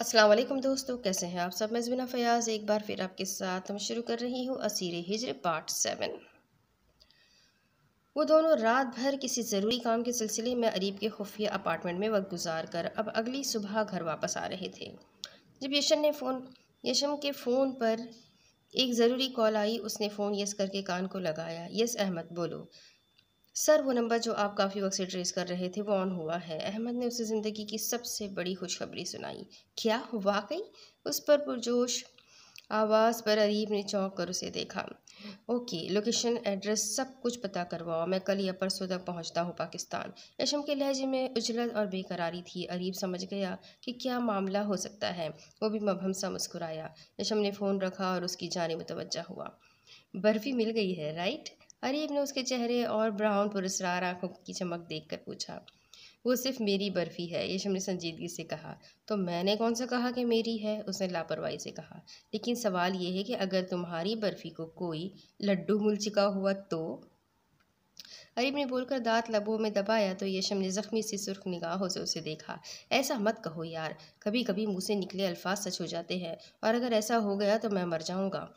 असलम दोस्तों कैसे हैं आप सब मजबिना फ़याज़ एक बार फिर आपके साथ हम शुरू कर रही हूँ असीर हिजर पार्ट सेवन वो दोनों रात भर किसी ज़रूरी काम के सिलसिले में अरीब के खुफिया अपार्टमेंट में वक्त गुजार कर अब अगली सुबह घर वापस आ रहे थे जब यशन ने फ़ोन यशम के फ़ोन पर एक ज़रूरी कॉल आई उसने फ़ोन यस करके कान को लगाया यस अहमद बोलो सर वो नंबर जो आप काफ़ी वक्त से ट्रेस कर रहे थे वो ऑन हुआ है अहमद ने उसे ज़िंदगी की सबसे बड़ी खुशखबरी सुनाई क्या वाकई उस पर पुरजोश आवाज़ पर अरीब ने चौंक कर उसे देखा ओके लोकेशन एड्रेस सब कुछ पता करवाओ मैं कल या परसों तक पहुंचता हूं पाकिस्तान यशम के लहजे में उजलत और बेकरारी थी अरीब समझ गया कि क्या मामला हो सकता है वो भी मबहम सा मुस्कुराया यशम ने फ़ोन रखा और उसकी जाने मुतवजा हुआ बर्फ़ी मिल गई है राइट अरीब ने उसके चेहरे और ब्राउन पुरस्ार आंखों की चमक देखकर पूछा वो सिर्फ मेरी बर्फ़ी है यशम ने संजीदगी से कहा तो मैंने कौन सा कहा कि मेरी है उसने लापरवाही से कहा लेकिन सवाल यह है कि अगर तुम्हारी बर्फ़ी को कोई लड्डू मुलचिका हुआ तो अरीब ने बोलकर दांत लबों में दबाया तो यशम ने ज़ख्मी सी सुर्ख निगाहों से उसे देखा ऐसा मत कहो यार कभी कभी मुँह से निकले अल्फाज सच हो जाते हैं और अगर ऐसा हो गया तो मैं मर जाऊँगा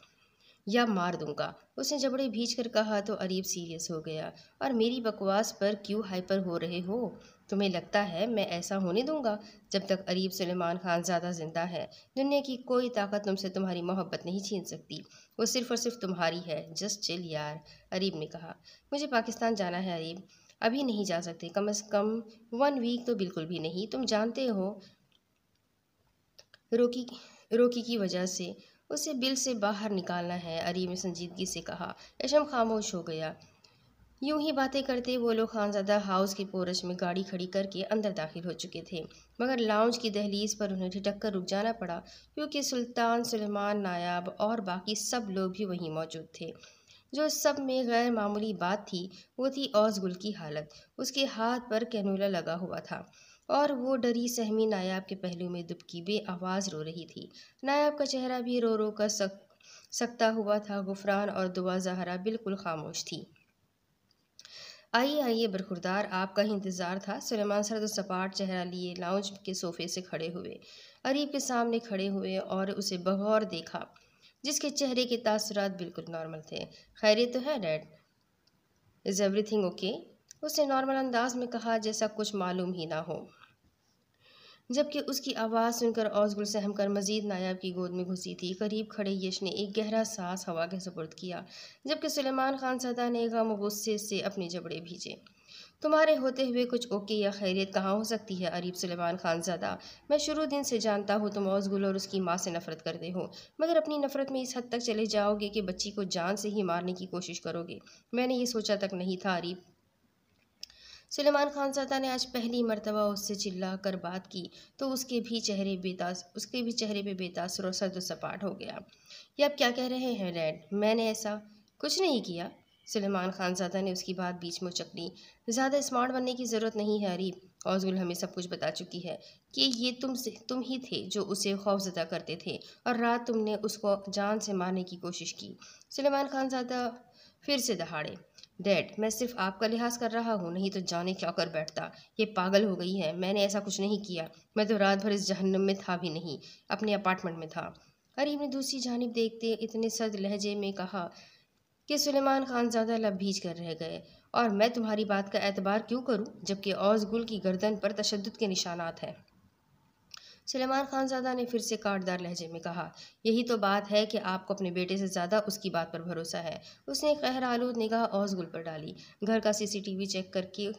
या मार दूंगा उसने जबड़े भीज कर कहा तो अरीब सीरियस हो गया और मेरी बकवास पर क्यों हाइपर हो रहे हो तुम्हें लगता है मैं ऐसा होने दूंगा जब तक अरीब सुलेमान खान ज़्यादा ज़िंदा है दुनिया की कोई ताकत तुमसे तुम्हारी मोहब्बत नहीं छीन सकती वो सिर्फ़ और सिर्फ तुम्हारी है जस्ट चिल यार अरीब ने कहा मुझे पाकिस्तान जाना है अरीब अभी नहीं जा सकते कम अज़ कम वन वीक तो बिल्कुल भी नहीं तुम जानते हो रोकी रोकी की वजह से उसे बिल से बाहर निकालना है अरीब ने संजीदगी से कहा एशम खामोश हो गया यूं ही बातें करते वो लोग खानजादा हाउस के पोरच में गाड़ी खड़ी करके अंदर दाखिल हो चुके थे मगर लाउंज की दहलीज पर उन्हें ठिटक कर रुक जाना पड़ा क्योंकि सुल्तान सुलेमान नायाब और बाकी सब लोग भी वहीं मौजूद थे जो सब में गैर मामूली बात थी वो थी औसगुल की हालत उसके हाथ पर कैनूला लगा हुआ था और वो डरी सहमी नायाब के पहलू में दुबकी बे आवाज़ रो रही थी नायाब का चेहरा भी रो रो कर सक सकता हुआ था गुफरान और दुआ जहरा बिल्कुल खामोश थी आइए आइए बरखुरदार आपका ही इंतज़ार था सलेमान सरद तो सपाट चेहरा लिए लाउंज के सोफे से खड़े हुए अरीब के सामने खड़े हुए और उसे बगौर देखा जिसके चेहरे के तासरात बिल्कुल नॉर्मल थे खैरियत तो है डैड इज़ एवरीथिंग ओके उसने नॉर्मल अंदाज में कहा जैसा कुछ मालूम ही ना हो जबकि उसकी आवाज़ सुनकर औसगुल सहम कर मजीद नायाब की गोद में घुसी थी करीब खड़े यश ने एक गहरा सांस हवा के सपुर्द किया जबकि सुलेमान खान सदा ने गम गुस्से से अपने जबड़े भीजे तुम्हारे होते हुए कुछ ओके या खैरियत कहाँ हो सकती है अरीब सुलेमान ज़्यादा मैं शुरू दिन से जानता हूँ तुम औसगुल और उसकी माँ से नफरत करते हो मगर अपनी नफरत में इस हद तक चले जाओगे कि बच्ची को जान से ही मारने की कोशिश करोगे मैंने ये सोचा तक नहीं था अरीब सुलेमान खानसादा ने आज पहली मरतबा उससे चिल्ला कर बात की तो उसके भी चेहरे बेतास उसके भी चेहरे पे बेतासर और सर्द तो सपाट हो गया ये आप क्या कह रहे हैं रैड मैंने ऐसा कुछ नहीं किया सलेमान खानजादा ने उसकी बात बीच में उचक ली ज़्यादा स्मार्ट बनने की ज़रूरत नहीं है अरीब औजुल हमें सब कुछ बता चुकी है कि ये तुम से तुम ही थे जो उसे खौफजदा करते थे और रात तुमने उसको जान से मारने की कोशिश की सलेमान खानजादा फिर से दहाड़े डैड मैं सिर्फ आपका लिहाज कर रहा हूँ नहीं तो जाने क्या कर बैठता ये पागल हो गई है मैंने ऐसा कुछ नहीं किया मैं तो रात भर इस जहन्नम में था भी नहीं अपने अपार्टमेंट में था करीब ने दूसरी जानब देखते इतने सर्द लहजे में कहा कि सुलेमान खान ज़्यादा भीज कर रह गए और मैं तुम्हारी बात का एतबार क्यों करूँ जबकि औसगुल की गर्दन पर तशद के निशानात हैं सलेमान खानजादा ने फिर से काटदार लहजे में कहा यही तो बात है कि आपको अपने बेटे से ज़्यादा उसकी बात पर भरोसा है उसने खैर आलूद निगाह औसगुल पर डाली घर का सीसीटीवी चेक करके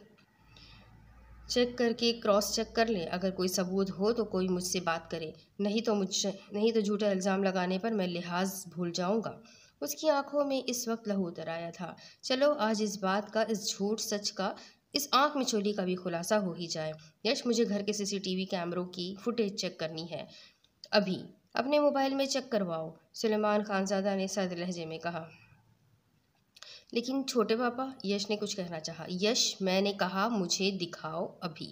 चेक करके क्रॉस चेक कर ले अगर कोई सबूत हो तो कोई मुझसे बात करे नहीं तो मुझ नहीं तो झूठा इल्ज़ाम लगाने पर मैं लिहाज भूल जाऊँगा उसकी आंखों में इस वक्त लहू उतर आया था चलो आज इस बात का इस झूठ सच का इस आंख मिचोली का भी खुलासा हो ही जाए यश मुझे घर के सीसीटीवी कैमरों की फुटेज चेक करनी है अभी अपने मोबाइल में चेक करवाओ सुलेमान खानजादा ने सर्द लहजे में कहा लेकिन छोटे पापा यश ने कुछ कहना चाहा यश मैंने कहा मुझे दिखाओ अभी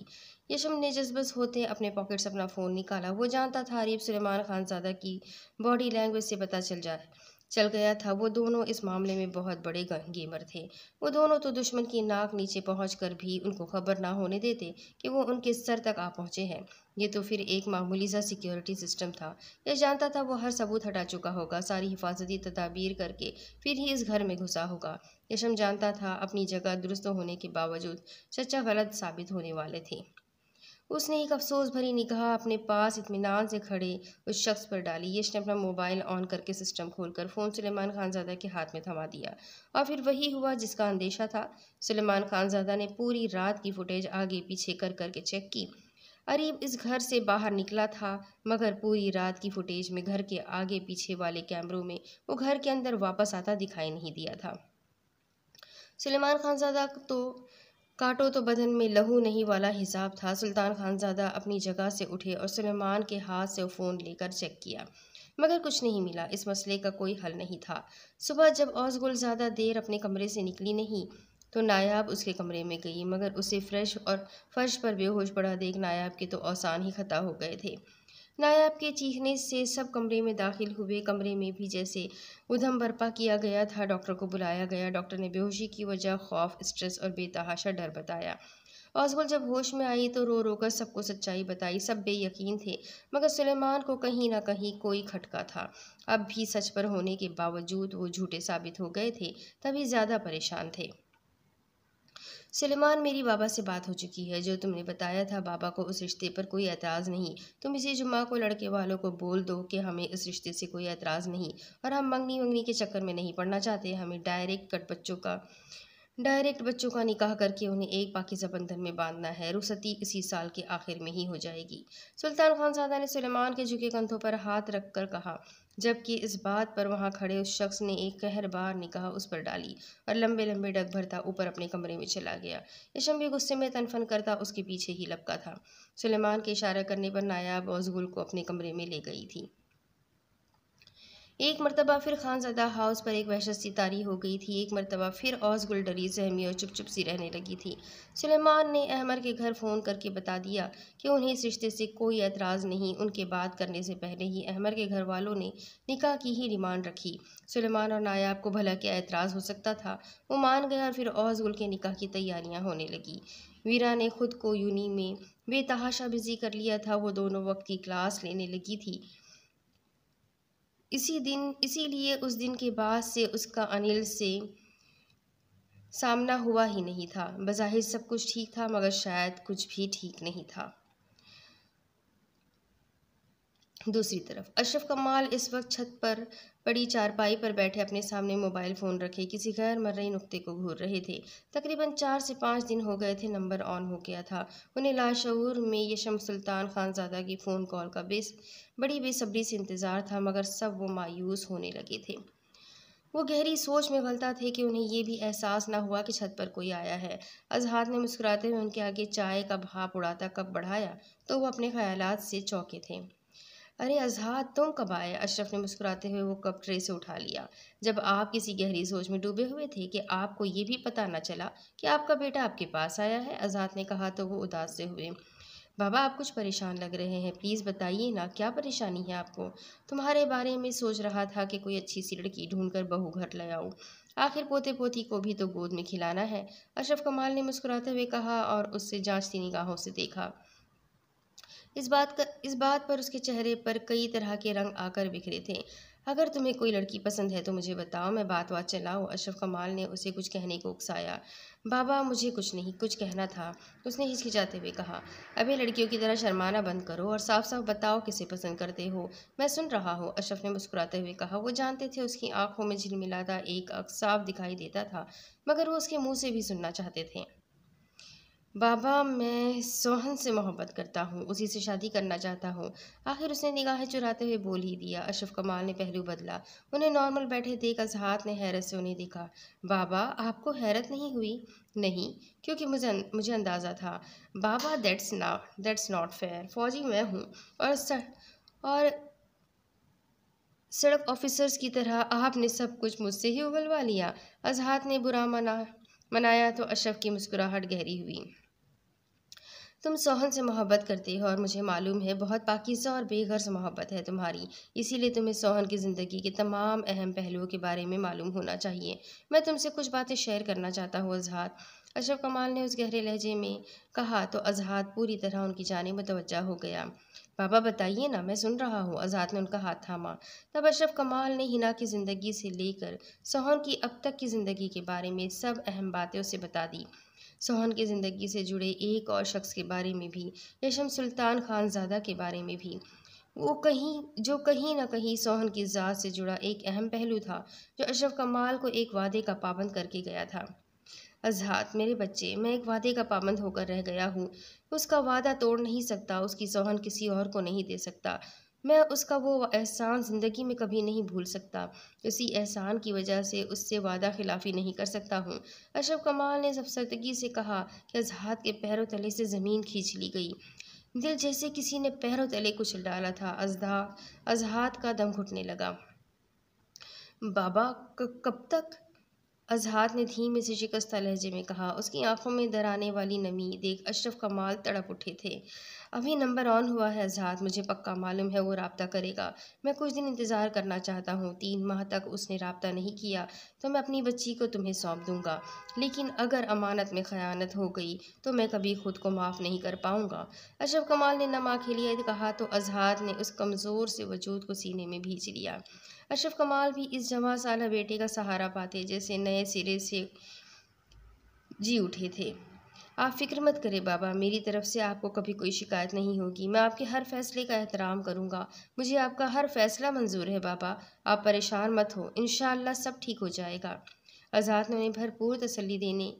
यश हमने जज्बस होते अपने पॉकेट से अपना फ़ोन निकाला वो जानता था अरीब सुलेमान खानजादा की बॉडी लैंग्वेज से पता चल जाए चल गया था वो दोनों इस मामले में बहुत बड़े गेमर थे वो दोनों तो दुश्मन की नाक नीचे पहुँच कर भी उनको खबर ना होने देते कि वो उनके सर तक आ पहुँचे हैं ये तो फिर एक मामूली सा सिक्योरिटी सिस्टम था यह जानता था वो हर सबूत हटा चुका होगा सारी हिफाजती तदाबीर करके फिर ही इस घर में घुसा होगा यशम जानता था अपनी जगह दुरुस्त होने के बावजूद चचा गलत साबित होने वाले थे उसने एक अफसोस भरी निगाह अपने पास इतमान से खड़े उस शख्स पर डाली यश ने अपना मोबाइल ऑन करके सिस्टम खोलकर फ़ोन सुलेमान खानजादा के हाथ में थमा दिया और फिर वही हुआ जिसका अंदेशा था सुलेमान खानजादा ने पूरी रात की फुटेज आगे पीछे कर करके चेक की अरीब इस घर से बाहर निकला था मगर पूरी रात की फुटेज में घर के आगे पीछे वाले कैमरों में वो घर के अंदर वापस आता दिखाई नहीं दिया था सलेमान खानजादा तो काटो तो बदन में लहू नहीं वाला हिसाब था सुल्तान खानजादा अपनी जगह से उठे और सुलेमान के हाथ से फ़ोन लेकर चेक किया मगर कुछ नहीं मिला इस मसले का कोई हल नहीं था सुबह जब औसगुल ज़्यादा देर अपने कमरे से निकली नहीं तो नायाब उसके कमरे में गई मगर उसे फ्रेश और फर्श पर बेहोश पड़ा देख नायाब के तो औसान ही खता हो गए थे नायाब के चीखने से सब कमरे में दाखिल हुए कमरे में भी जैसे उधम बर्पा किया गया था डॉक्टर को बुलाया गया डॉक्टर ने बेहोशी की वजह खौफ स्ट्रेस और बेतहाशा डर बताया ऑजगुल जब होश में आई तो रो रो कर सबको सच्चाई बताई सब बेयकीन थे मगर सुलेमान को कहीं ना कहीं कोई खटका था अब भी सच पर होने के बावजूद वो झूठे साबित हो गए थे तभी ज़्यादा परेशान थे सलेमान मेरी बाबा से बात हो चुकी है जो तुमने बताया था बाबा को उस रिश्ते पर कोई एतराज़ नहीं तुम इसी जुम्मा को लड़के वालों को बोल दो कि हमें इस रिश्ते से कोई एतराज़ नहीं और हम मंगनी मंगनी के चक्कर में नहीं पड़ना चाहते हमें डायरेक्ट कट बच्चों का डायरेक्ट बच्चों का निकाह करके उन्हें एक पाकिजा बंधन में बांधना है रुसती इसी साल के आखिर में ही हो जाएगी सुल्तान खान सादा ने सलेमान के झुके कंधों पर हाथ रखकर कहा जबकि इस बात पर वहां खड़े उस शख्स ने एक कहर बार निकाह उस पर डाली और लंबे लंबे डग भरता ऊपर अपने कमरे में चला गया यशम भी गुस्से में तनफन करता उसके पीछे ही लपका था सलेमान के इशारा करने पर नायाब और को अपने कमरे में ले गई थी एक मरतबा फिर खानजदा हाउस पर एक वहशत सी तारी हो गई थी एक मरतबा फिर औस गुल डरी जहमी और चुपचुप सी रहने लगी थी सुलेमान ने अहमर के घर फ़ोन करके बता दिया कि उन्हें इस रिश्ते से कोई एतराज़ नहीं उनके बात करने से पहले ही अहमर के घर वालों ने निकाह की ही डिमांड रखी सुलेमान और नायाब को भला क्या एतराज़ हो सकता था वो मान गया और फिर औस गुल के निकाह की तैयारियाँ होने लगी वीरा ने खुद को यूनी में बेतहाशा बिजी कर लिया था वो दोनों वक्त की क्लास लेने लगी थी इसी दिन इसीलिए उस दिन के बाद से उसका अनिल से सामना हुआ ही नहीं था बज़ाहिर सब कुछ ठीक था मगर शायद कुछ भी ठीक नहीं था दूसरी तरफ अशरफ कमाल इस वक्त छत पर बड़ी चारपाई पर बैठे अपने सामने मोबाइल फ़ोन रखे किसी गैर रही नुकते को घूर रहे थे तकरीबन चार से पाँच दिन हो गए थे नंबर ऑन हो गया था उन्हें लाशूर में यशम सुल्तान खानजादा की फ़ोन कॉल का बेस बड़ी बेसब्री से इंतज़ार था मगर सब वो मायूस होने लगे थे वो गहरी सोच में गलता थे कि उन्हें ये भी एहसास ना हुआ कि छत पर कोई आया है अजहाद ने मुस्कुराते हुए उनके आगे चाय का भाप उड़ाता कप बढ़ाया तो वो अपने ख्याल से चौके थे अरे अजहा तुम कब आए अशरफ ने मुस्कुराते हुए वो कप ट्रे से उठा लिया जब आप किसी गहरी सोच में डूबे हुए थे कि आपको ये भी पता ना चला कि आपका बेटा आपके पास आया है अजहा ने कहा तो वो उदास से हुए बाबा आप कुछ परेशान लग रहे हैं प्लीज़ बताइए ना क्या परेशानी है आपको तुम्हारे बारे में सोच रहा था कि कोई अच्छी सी लड़की ढूंढ कर बहू घर ले आऊँ आखिर पोते पोती को भी तो गोद में खिलाना है अशरफ कमाल ने मुस्कुराते हुए कहा और उससे जांचती निगाहों से देखा इस बात का इस बात पर उसके चेहरे पर कई तरह के रंग आकर बिखरे थे अगर तुम्हें कोई लड़की पसंद है तो मुझे बताओ मैं बात बात चलाऊँ अशरफ कमाल ने उसे कुछ कहने को उकसाया बाबा मुझे कुछ नहीं कुछ कहना था उसने हिचकिचाते हुए कहा अभी लड़कियों की तरह शर्माना बंद करो और साफ साफ बताओ किसे पसंद करते हो मैं सुन रहा हूँ अशरफ ने मुस्कुराते हुए कहा वो जानते थे उसकी आंखों में झिलमिलाता एक अक्स साफ दिखाई देता था मगर वो उसके मुँह से भी सुनना चाहते थे बाबा मैं सोहन से मोहब्बत करता हूँ उसी से शादी करना चाहता हूँ आखिर उसने निगाहें चुराते हुए बोल ही दिया अशरफ कमाल ने पहलू बदला उन्हें नॉर्मल बैठे देख अजहात ने हैरत से उन्हें देखा बाबा आपको हैरत नहीं हुई नहीं क्योंकि मुझे अं-, मुझे अंदाज़ा था बाबा दैट्स ना दैट्स नॉट फेयर फौजी मैं हूँ और सर और सड़क ऑफिसर्स की तरह आपने सब कुछ मुझसे ही उबलवा लिया अजहात ने बुरा मना मनाया तो अशरफ की मुस्कुराहट गहरी हुई तुम सोहन से मोहब्बत करती हो और मुझे मालूम है बहुत पाकिजा और बेघर से मोहब्बत है तुम्हारी इसीलिए तुम्हें सोहन की ज़िंदगी के तमाम अहम पहलुओं के बारे में मालूम होना चाहिए मैं तुमसे कुछ बातें शेयर करना चाहता हूँ अजहाद अशरफ कमाल ने उस गहरे लहजे में कहा तो अजहाद पूरी तरह उनकी जानब मुतवजा हो गया बाबा बताइए ना मैं सुन रहा हूँ आज़ाद ने उनका हाथ थामा तब अशरफ कमाल ने हिना की ज़िंदगी से लेकर सोहन की अब तक की ज़िंदगी के बारे में सब अहम बातें उसे बता दी सोहन की ज़िंदगी से जुड़े एक और शख्स के बारे में भी रेशम सुल्तान खानजादा के बारे में भी वो कहीं जो कहीं ना कहीं सोहन की ज़ात से जुड़ा एक अहम पहलू था जो अशरफ कमाल को एक वादे का पाबंद करके गया था अजहात मेरे बच्चे मैं एक वादे का पाबंद होकर रह गया हूँ उसका वादा तोड़ नहीं सकता उसकी सोहन किसी और को नहीं दे सकता मैं उसका वो एहसान ज़िंदगी में कभी नहीं भूल सकता उसी एहसान की वजह से उससे वादा खिलाफ़ी नहीं कर सकता हूँ अशरफ कमाल ने जबसर्दगी से कहा कि अजहत के पैरों तले से ज़मीन खींच ली गई दिल जैसे किसी ने पैरों तले कुछ डाला था अजहा अजहत का दम घुटने लगा बाबा कब तक अजहत ने धीमे से शिकस्ता लहजे में कहा उसकी आंखों में दराने वाली नमी देख अशरफ कमाल तड़प उठे थे अभी नंबर ऑन हुआ है अजहार मुझे पक्का मालूम है वो रबता करेगा मैं कुछ दिन इंतज़ार करना चाहता हूँ तीन माह तक उसने रबता नहीं किया तो मैं अपनी बच्ची को तुम्हें सौंप दूँगा लेकिन अगर अमानत में ख़यानत हो गई तो मैं कभी ख़ुद को माफ़ नहीं कर पाऊँगा अशरफ कमाल ने नमा के लिए कहा तो अजहार ने उस कमज़ोर से वजूद को सीने में भीज लिया अशरफ कमाल भी इस जमा साल बेटे का सहारा पाते जैसे नए सिरे से जी उठे थे आप फिक्र मत करें बाबा मेरी तरफ से आपको कभी कोई शिकायत नहीं होगी मैं आपके हर फैसले का एहतराम करूँगा मुझे आपका हर फैसला मंजूर है बाबा आप परेशान मत हो इन सब ठीक हो जाएगा आज़ाद ने उन्हें भरपूर तसली देने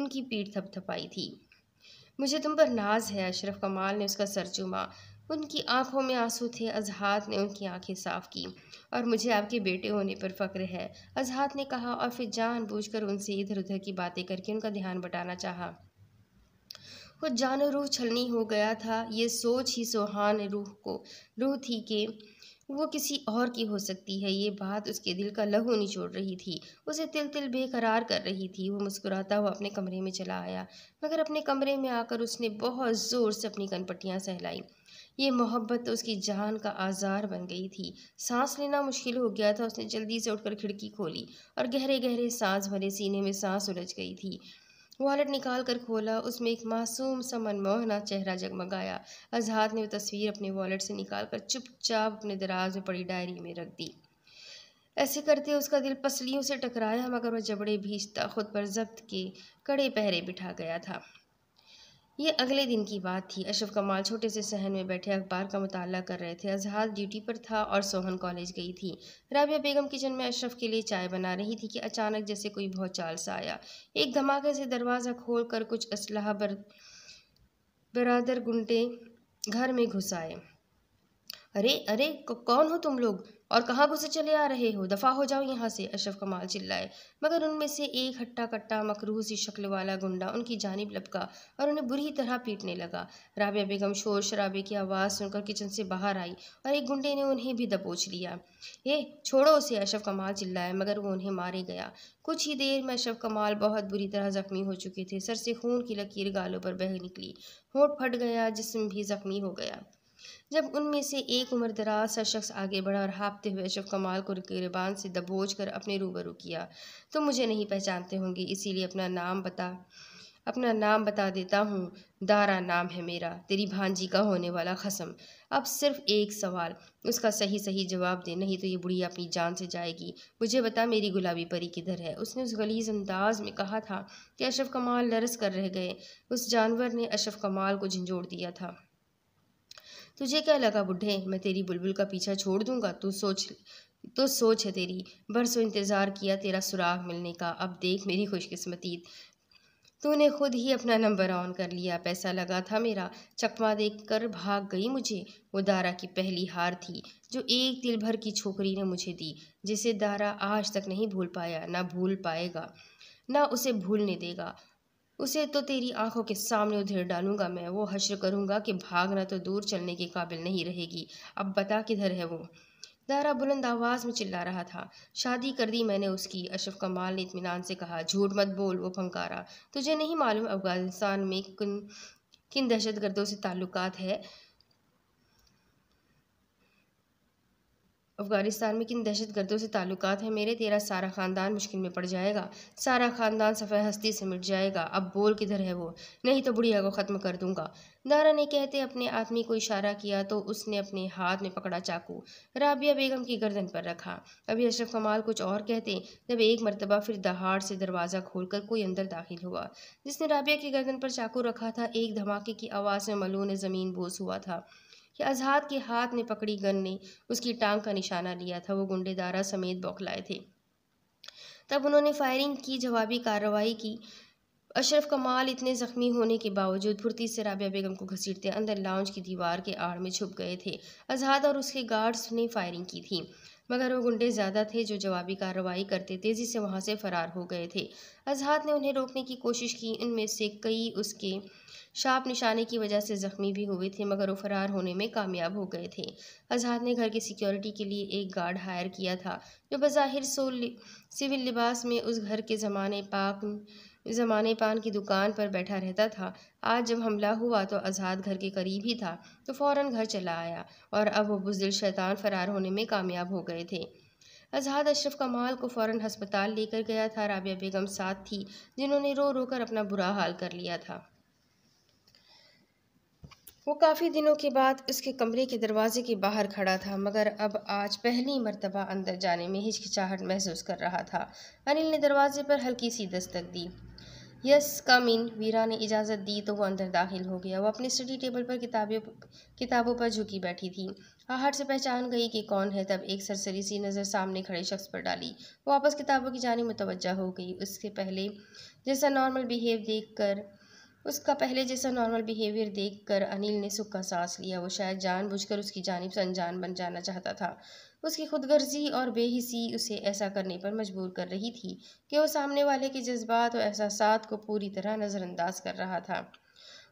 उनकी पीठ थपथपाई थी मुझे तुम पर नाज है अशरफ कमाल ने उसका सर चुमा उनकी आंखों में आंसू थे अजहात ने उनकी आंखें साफ की और मुझे आपके बेटे होने पर फ़ख्र है अजहात ने कहा और फिर जानबूझकर उनसे इधर उधर की बातें करके उनका ध्यान बटाना चाहा खुद जान रूह छलनी हो गया था ये सोच ही सुहान रूह को रूह थी कि वो किसी और की हो सकती है ये बात उसके दिल का लहू निचोड़ रही थी उसे तिल तिल बेकरार कर रही थी वो मुस्कुराता हुआ अपने कमरे में चला आया मगर अपने कमरे में आकर उसने बहुत ज़ोर से अपनी कनपट्टियाँ सहलाई ये मोहब्बत तो उसकी जान का आज़ार बन गई थी सांस लेना मुश्किल हो गया था उसने जल्दी से उठकर खिड़की खोली और गहरे गहरे सांस भरे सीने में सांस उलझ गई थी वॉलेट निकाल कर खोला उसमें एक मासूम सा मनमोहना चेहरा जगमगाया आज़ाद ने वो तस्वीर अपने वॉलेट से निकाल कर चुपचाप अपने दराज में पड़ी डायरी में रख दी ऐसे करते उसका दिल पसलियों से टकराया मगर वह जबड़े भीजता खुद पर जब्त के कड़े पहरे बिठा गया था ये अगले दिन की बात थी अशरफ कमाल छोटे से सहन में बैठे अखबार का मुताला कर रहे थे अजहार ड्यूटी पर था और सोहन कॉलेज गई थी राबिया बेगम किचन में अशरफ के लिए चाय बना रही थी कि अचानक जैसे कोई भौचाल सा आया एक धमाके से दरवाज़ा खोल कर कुछ असलाह बर बरदर गुंडे घर में घुस आए अरे अरे कौन हो तुम लोग और कहाँ घुसे चले आ रहे हो दफ़ा हो जाओ यहाँ से अशरफ कमाल चिल्लाए मगर उनमें से एक हट्टा कट्टा मकरूह सी शक्ल वाला गुंडा उनकी जानब लपका और उन्हें बुरी तरह पीटने लगा राबिया बेगम शोर शराबे की आवाज़ सुनकर किचन से बाहर आई और एक गुंडे ने उन्हें भी दबोच लिया ये छोड़ो उसे अशरफ कमाल चिल्लाए मगर वो उन्हें मारे गया कुछ ही देर में अशरफ कमाल बहुत बुरी तरह ज़ख्मी हो चुके थे सर से खून की लकीर गालों पर बह निकली होट फट गया जिसम भी ज़ख्मी हो गया जब उनमें से एक उम्र दराज सा शख्स आगे बढ़ा और हाँपते हुए अशफ कमाल को गिरबान से दबोच कर अपने रूबरू किया तो मुझे नहीं पहचानते होंगे इसीलिए अपना नाम बता अपना नाम बता देता हूँ दारा नाम है मेरा तेरी भांजी का होने वाला खसम अब सिर्फ एक सवाल उसका सही सही जवाब दे नहीं तो ये बुढ़ी अपनी जान से जाएगी मुझे बता मेरी गुलाबी परी किधर है उसने उस गलीज अंदाज में कहा था कि अशरफ कमाल लरस कर रह गए उस जानवर ने अशरफ कमाल को झंझोड़ दिया था तुझे क्या लगा बुढ़े मैं तेरी बुलबुल का पीछा छोड़ दूंगा तू सोच तो सोच है तेरी बरसों इंतज़ार किया तेरा सुराग मिलने का अब देख मेरी खुशकिस्मती तूने खुद ही अपना नंबर ऑन कर लिया पैसा लगा था मेरा चकमा देख कर भाग गई मुझे वो दारा की पहली हार थी जो एक दिल भर की छोकरी ने मुझे दी जिसे दारा आज तक नहीं भूल पाया ना भूल पाएगा ना उसे भूलने देगा उसे तो तेरी आंखों के सामने उधेर डालूंगा मैं वो हश्र करूंगा कि भागना तो दूर चलने के काबिल नहीं रहेगी अब बता किधर है वो दारा बुलंद आवाज़ में चिल्ला रहा था शादी कर दी मैंने उसकी अशरफ कमाल ने इतमान से कहा झूठ मत बोल वो फंकारा तुझे नहीं मालूम अफगानिस्तान में किन किन दहशत गर्दों से ताल्लुकात है अफगानिस्तान में किन दहशत गर्दों से ताल्लुकात हैं मेरे तेरा सारा ख़ानदान मुश्किल में पड़ जाएगा सारा ख़ानदान सफ़े हस्ती से मिट जाएगा अब बोल किधर है वो नहीं तो बुढ़िया को ख़त्म कर दूंगा दारा ने कहते अपने आदमी को इशारा किया तो उसने अपने हाथ में पकड़ा चाकू राबिया बेगम की गर्दन पर रखा अभी अशरफ कमाल कुछ और कहते जब एक मरतबा फिर दहाड़ से दरवाज़ा खोलकर कोई अंदर दाखिल हुआ जिसने राबिया की गर्दन पर चाकू रखा था एक धमाके की आवाज़ में मलू ने ज़मीन बोस हुआ था कि आज़ाद के हाथ में पकड़ी गन ने उसकी टांग का निशाना लिया था वो दारा समेत बौखलाए थे तब उन्होंने फायरिंग की जवाबी कार्रवाई की अशरफ कमाल इतने ज़ख्मी होने के बावजूद फुर्ती से राबिया बेगम को घसीटते अंदर लाउंज की दीवार के आड़ में छुप गए थे आज़ाद और उसके गार्ड्स ने फायरिंग की थी मगर वो गुंडे ज़्यादा थे जो जवाबी कार्रवाई करते तेज़ी से वहाँ से फरार हो गए थे आज़ाद ने उन्हें रोकने की कोशिश की इनमें से कई उसके शाप निशाने की वजह से ज़ख्मी भी हुए थे मगर वो फरार होने में कामयाब हो गए थे आज़ाद ने घर की सिक्योरिटी के लिए एक गार्ड हायर किया था जो बज़ाहिर सोल सिविल लिबास में उस घर के ज़माने पाक ज़माने पान की दुकान पर बैठा रहता था आज जब हमला हुआ तो आज़ाद घर के करीब ही था तो फ़ौरन घर चला आया और अब वो बुजिल शैतान फरार होने में कामयाब हो गए थे आज़ाद अशरफ कमाल को फ़ौरन हस्पताल लेकर गया था राबिया बेगम साथ थी जिन्होंने रो रो कर अपना बुरा हाल कर लिया था वो काफ़ी दिनों के बाद उसके कमरे के दरवाजे के बाहर खड़ा था मगर अब आज पहली मरतबा अंदर जाने में हिचकिचाहट महसूस कर रहा था अनिल ने दरवाजे पर हल्की सी दस्तक दी यस कम इन वीरा ने इजाज़त दी तो वो अंदर दाखिल हो गया वो अपनी स्टडी टेबल पर किताबें किताबों पर झुकी बैठी थी आहट से पहचान गई कि कौन है तब एक सरसरी सी नज़र सामने खड़े शख्स पर डाली वो वापस किताबों की जानी मुतवजह हो गई उसके पहले जैसा नॉर्मल बिहेव देख कर उसका पहले जैसा नॉर्मल बिहेवियर देखकर अनिल ने सुख का सांस लिया वो शायद जानबूझकर उसकी जानब से अनजान बन जाना चाहता था उसकी खुदगर्जी और बेहिसी उसे ऐसा करने पर मजबूर कर रही थी कि वो सामने वाले के जज्बात और एहसास को पूरी तरह नज़रअंदाज कर रहा था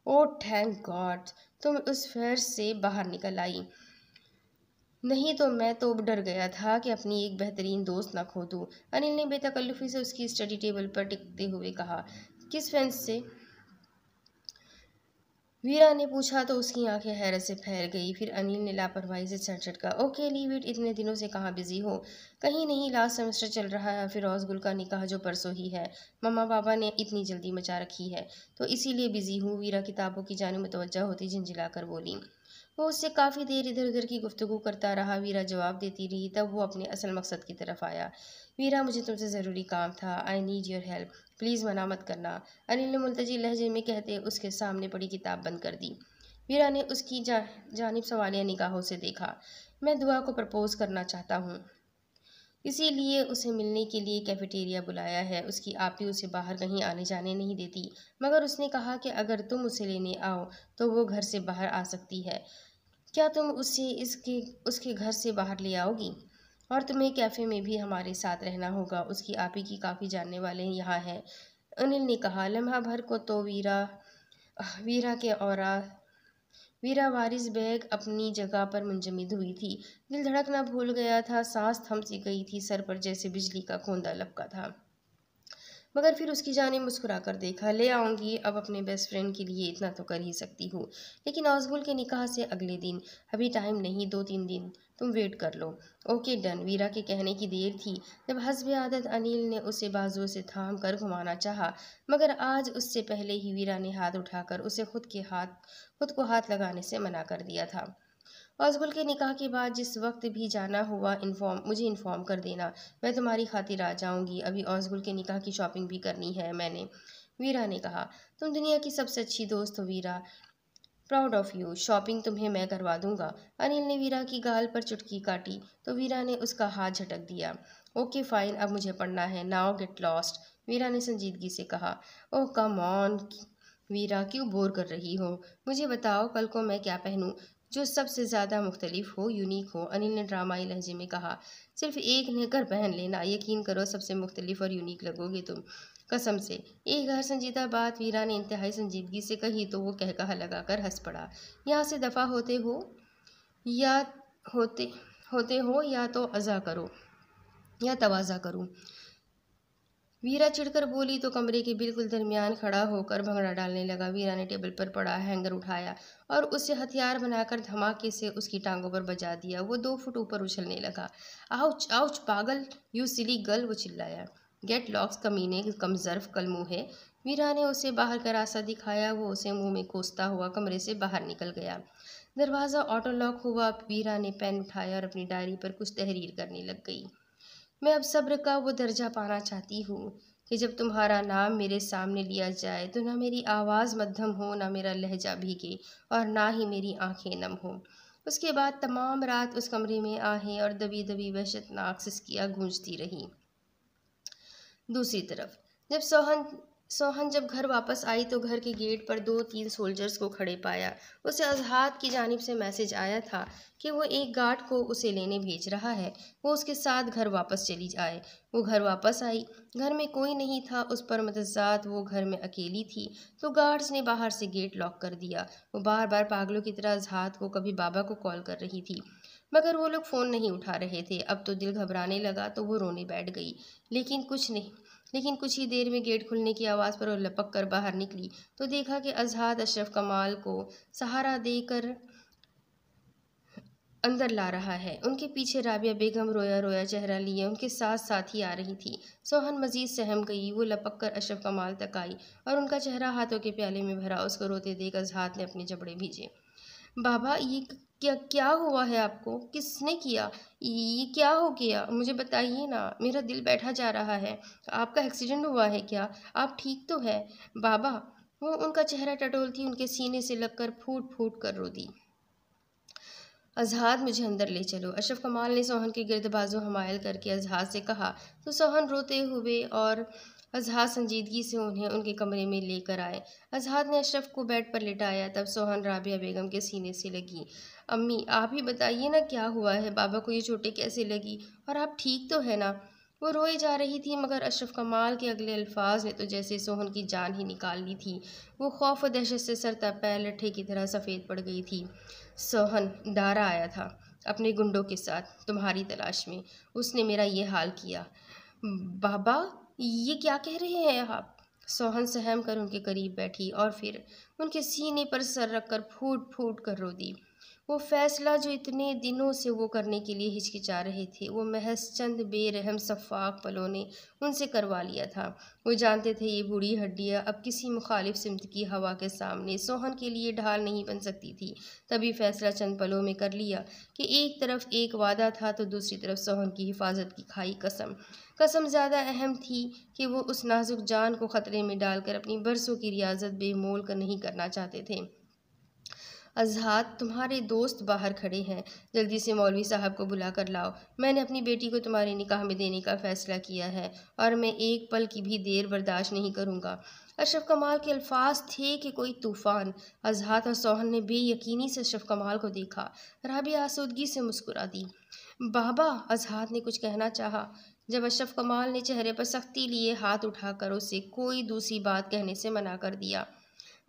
ओ थैंक गॉड तुम उस फेर से बाहर निकल आई नहीं तो मैं तो डर गया था कि अपनी एक बेहतरीन दोस्त ना खो दूँ अनिल ने बेतकल्लुफ़ी से उसकी स्टडी टेबल पर टिकते हुए कहा किस फेंस से वीरा ने पूछा तो उसकी आंखें हैरत से फैल गई फिर अनिल ने लापरवाही से सर चटका ओके लीविट इतने दिनों से कहाँ बिजी हो कहीं नहीं लास्ट सेमेस्टर चल रहा है फिर गुल का निकाह जो परसों ही है मम्मा पापा ने इतनी जल्दी मचा रखी है तो इसीलिए बिजी हूँ वीरा किताबों की जानब मुतवजा होती झिझिला कर बोली वो उससे काफ़ी देर इधर उधर की गुफ्तु करता रहा वीरा जवाब देती रही तब वो अपने असल मकसद की तरफ आया वीरा मुझे तुमसे ज़रूरी काम था I need your help please मना मत करना अनिल ने मुलतजी लहजे में कहते उसके सामने पड़ी किताब बंद कर दी वीरा ने उसकी जा, जानब सवालिया निगाहों से देखा मैं दुआ को प्रपोज़ करना चाहता हूँ इसीलिए उसे मिलने के लिए कैफेटेरिया बुलाया है उसकी आपी उसे बाहर कहीं आने जाने नहीं देती मगर उसने कहा कि अगर तुम उसे लेने आओ तो वो घर से बाहर आ सकती है क्या तुम उसे इसके उसके घर से बाहर ले आओगी और तुम्हें कैफ़े में भी हमारे साथ रहना होगा उसकी आपी की काफ़ी जानने वाले यहाँ हैं अनिल ने कहा लम्हा भर को तो वीरा वीरा के और वीरा वारिस बैग अपनी जगह पर मुंजमद हुई थी दिल धड़कना भूल गया था सांस थम सी गई थी सर पर जैसे बिजली का खोंदा लपका था मगर फिर उसकी जाने मुस्कुरा कर देखा ले आऊँगी अब अपने बेस्ट फ्रेंड के लिए इतना तो कर ही सकती हूँ लेकिन औजगुल के निकाह से अगले दिन अभी टाइम नहीं दो तीन दिन तुम वेट कर लो ओके डन वीरा के कहने की देर थी जब हसब आदत अनिल ने उसे बाजुओं से थाम कर घुमाना चाहा मगर आज उससे पहले ही वीरा ने हाथ उठाकर उसे खुद के हाथ खुद को हाथ लगाने से मना कर दिया था असगुल के निकाह के बाद जिस वक्त भी जाना हुआ इन्फॉर्म मुझे इन्फॉर्म कर देना मैं तुम्हारी खातिर आ जाऊंगी अभी असगुल के निकाह की शॉपिंग भी करनी है मैंने वीरा ने कहा तुम दुनिया की सबसे अच्छी दोस्त हो Veera proud of you shopping तुम्हें मैं करवा दूंगा अनिल ने वीरा की गाल पर चुटकी काटी तो वीरा ने उसका हाथ झटक दिया ओके फाइन अब मुझे पढ़ना है नाउ गेट लॉस्ट वीरा ने संजीदगी से कहा ओह कम ऑन वीरा क्यों बोर कर रही हो मुझे बताओ कल को मैं क्या पहनूं जो सबसे ज़्यादा मुख्तलिफ हो यूनिक हो अनिल ने ड्रामाई लहजे में कहा सिर्फ एक ने कर पहन लेना यकीन करो सबसे मुख्तलिफ और यूनिक लगोगे तुम कसम से एक घर संजीदा बात वीरा ने इंतहाई संजीदगी से कही तो वो लगा कर हंस पड़ा यहाँ से दफ़ा होते हो या होते होते हो या तो अज़ा करो या तोज़ा करूँ वीरा चिढ़कर बोली तो कमरे के बिल्कुल दरमियान खड़ा होकर भंगड़ा डालने लगा वीरा ने टेबल पर पड़ा हैंगर उठाया और उसे हथियार बनाकर धमाके से उसकी टांगों पर बजा दिया वो दो फुट ऊपर उछलने लगा आउच आउच पागल यू सिली गल वो चिल्लाया गेट लॉक्स कमीने कमजर्फ मुँह है वीरा ने उसे बाहर का रास्ता दिखाया वो उसे मुंह में कोसता हुआ कमरे से बाहर निकल गया दरवाज़ा ऑटो लॉक हुआ वीरा ने पेन उठाया और अपनी डायरी पर कुछ तहरीर करने लग गई मैं अब सब्र का वो दर्जा पाना चाहती हूँ कि जब तुम्हारा नाम मेरे सामने लिया जाए तो ना मेरी आवाज़ मध्यम हो ना मेरा लहजा भीगे और ना ही मेरी आंखें नम हों उसके बाद तमाम रात उस कमरे में आहें और दबी दबी वहशतनाक सिस्कियाँ गूंजती रही दूसरी तरफ जब सोहन सोहन जब घर वापस आई तो घर के गेट पर दो तीन सोल्जर्स को खड़े पाया उसे अजहाद की जानब से मैसेज आया था कि वो एक गार्ड को उसे लेने भेज रहा है वो उसके साथ घर वापस चली जाए वो घर वापस आई घर में कोई नहीं था उस पर मतजाद वो घर में अकेली थी तो गार्ड्स ने बाहर से गेट लॉक कर दिया वो बार बार पागलों की तरह अजहाद को कभी बाबा को कॉल कर रही थी मगर वो लोग फ़ोन नहीं उठा रहे थे अब तो दिल घबराने लगा तो वो रोने बैठ गई लेकिन कुछ नहीं लेकिन कुछ ही देर में गेट खुलने की आवाज़ पर वो लपक कर बाहर निकली तो देखा कि अजहद अशरफ कमाल को सहारा देकर अंदर ला रहा है उनके पीछे राबिया बेगम रोया रोया चेहरा लिए उनके साथ साथ ही आ रही थी सोहन मजीद सहम गई वो लपक कर अशरफ कमाल तक आई और उनका चेहरा हाथों के प्याले में भरा उसको रोते देख अजहात ने अपने जबड़े भेजे बाबा ये क्या क्या हुआ है आपको किसने किया ये क्या हो गया मुझे बताइए ना मेरा दिल बैठा जा रहा है आपका एक्सीडेंट हुआ है क्या आप ठीक तो है बाबा वो उनका चेहरा टटोल थी उनके सीने से लगकर फूट फूट कर रो दी अजहाद मुझे अंदर ले चलो अशरफ कमाल ने सोहन के गिरद बाजू हमायल करके अजहाद से कहा तो सोहन रोते हुए और अजहाद संजीदगी से उन्हें उनके कमरे में लेकर आए अजहाद ने अशरफ को बेड पर लिटाया तब सोहन राबिया बेगम के सीने से लगी अम्मी आप ही बताइए ना क्या हुआ है बाबा को ये चोटें कैसे लगी और आप ठीक तो है ना वो रोए जा रही थी मगर अशरफ कमाल के अगले अल्फाज ने तो जैसे सोहन की जान ही निकाल ली थी वो खौफ व दहशत से सरता पैर लट्ठे की तरह सफ़ेद पड़ गई थी सोहन दारा आया था अपने गुंडों के साथ तुम्हारी तलाश में उसने मेरा ये हाल किया बाबा ये क्या कह रहे हैं आप सोहन सहम कर उनके करीब बैठी और फिर उनके सीने पर सर रख कर फूट फूट कर रो दी वो फैसला जो इतने दिनों से वो करने के लिए हिचकिचा रहे थे वो महज चंद बेरहम शफाक पलों ने उनसे करवा लिया था वो जानते थे ये बूढ़ी हड्डियाँ अब किसी मुखालिफ सिमत की हवा के सामने सोहन के लिए ढाल नहीं बन सकती थी तभी फैसला चंद पलों में कर लिया कि एक तरफ एक वादा था तो दूसरी तरफ सोहन की हिफाजत की खाई कसम कसम ज़्यादा अहम थी कि वो उस नाजुक जान को ख़तरे में डालकर अपनी बरसों की रियाजत बेमोल कर नहीं करना चाहते थे अजहात तुम्हारे दोस्त बाहर खड़े हैं जल्दी से मौलवी साहब को बुला कर लाओ मैंने अपनी बेटी को तुम्हारे निकाह में देने का फ़ैसला किया है और मैं एक पल की भी देर बर्दाश्त नहीं करूँगा अशरफ कमाल के अल्फाज थे कि कोई तूफ़ान अजहात और सोहन ने बेयकीनी से अशरफ कमाल को देखा रबी आसूदगी से मुस्कुरा दी बाबा अजहात ने कुछ कहना चाहा जब अशरफ कमाल ने चेहरे पर सख्ती लिए हाथ उठाकर उसे कोई दूसरी बात कहने से मना कर दिया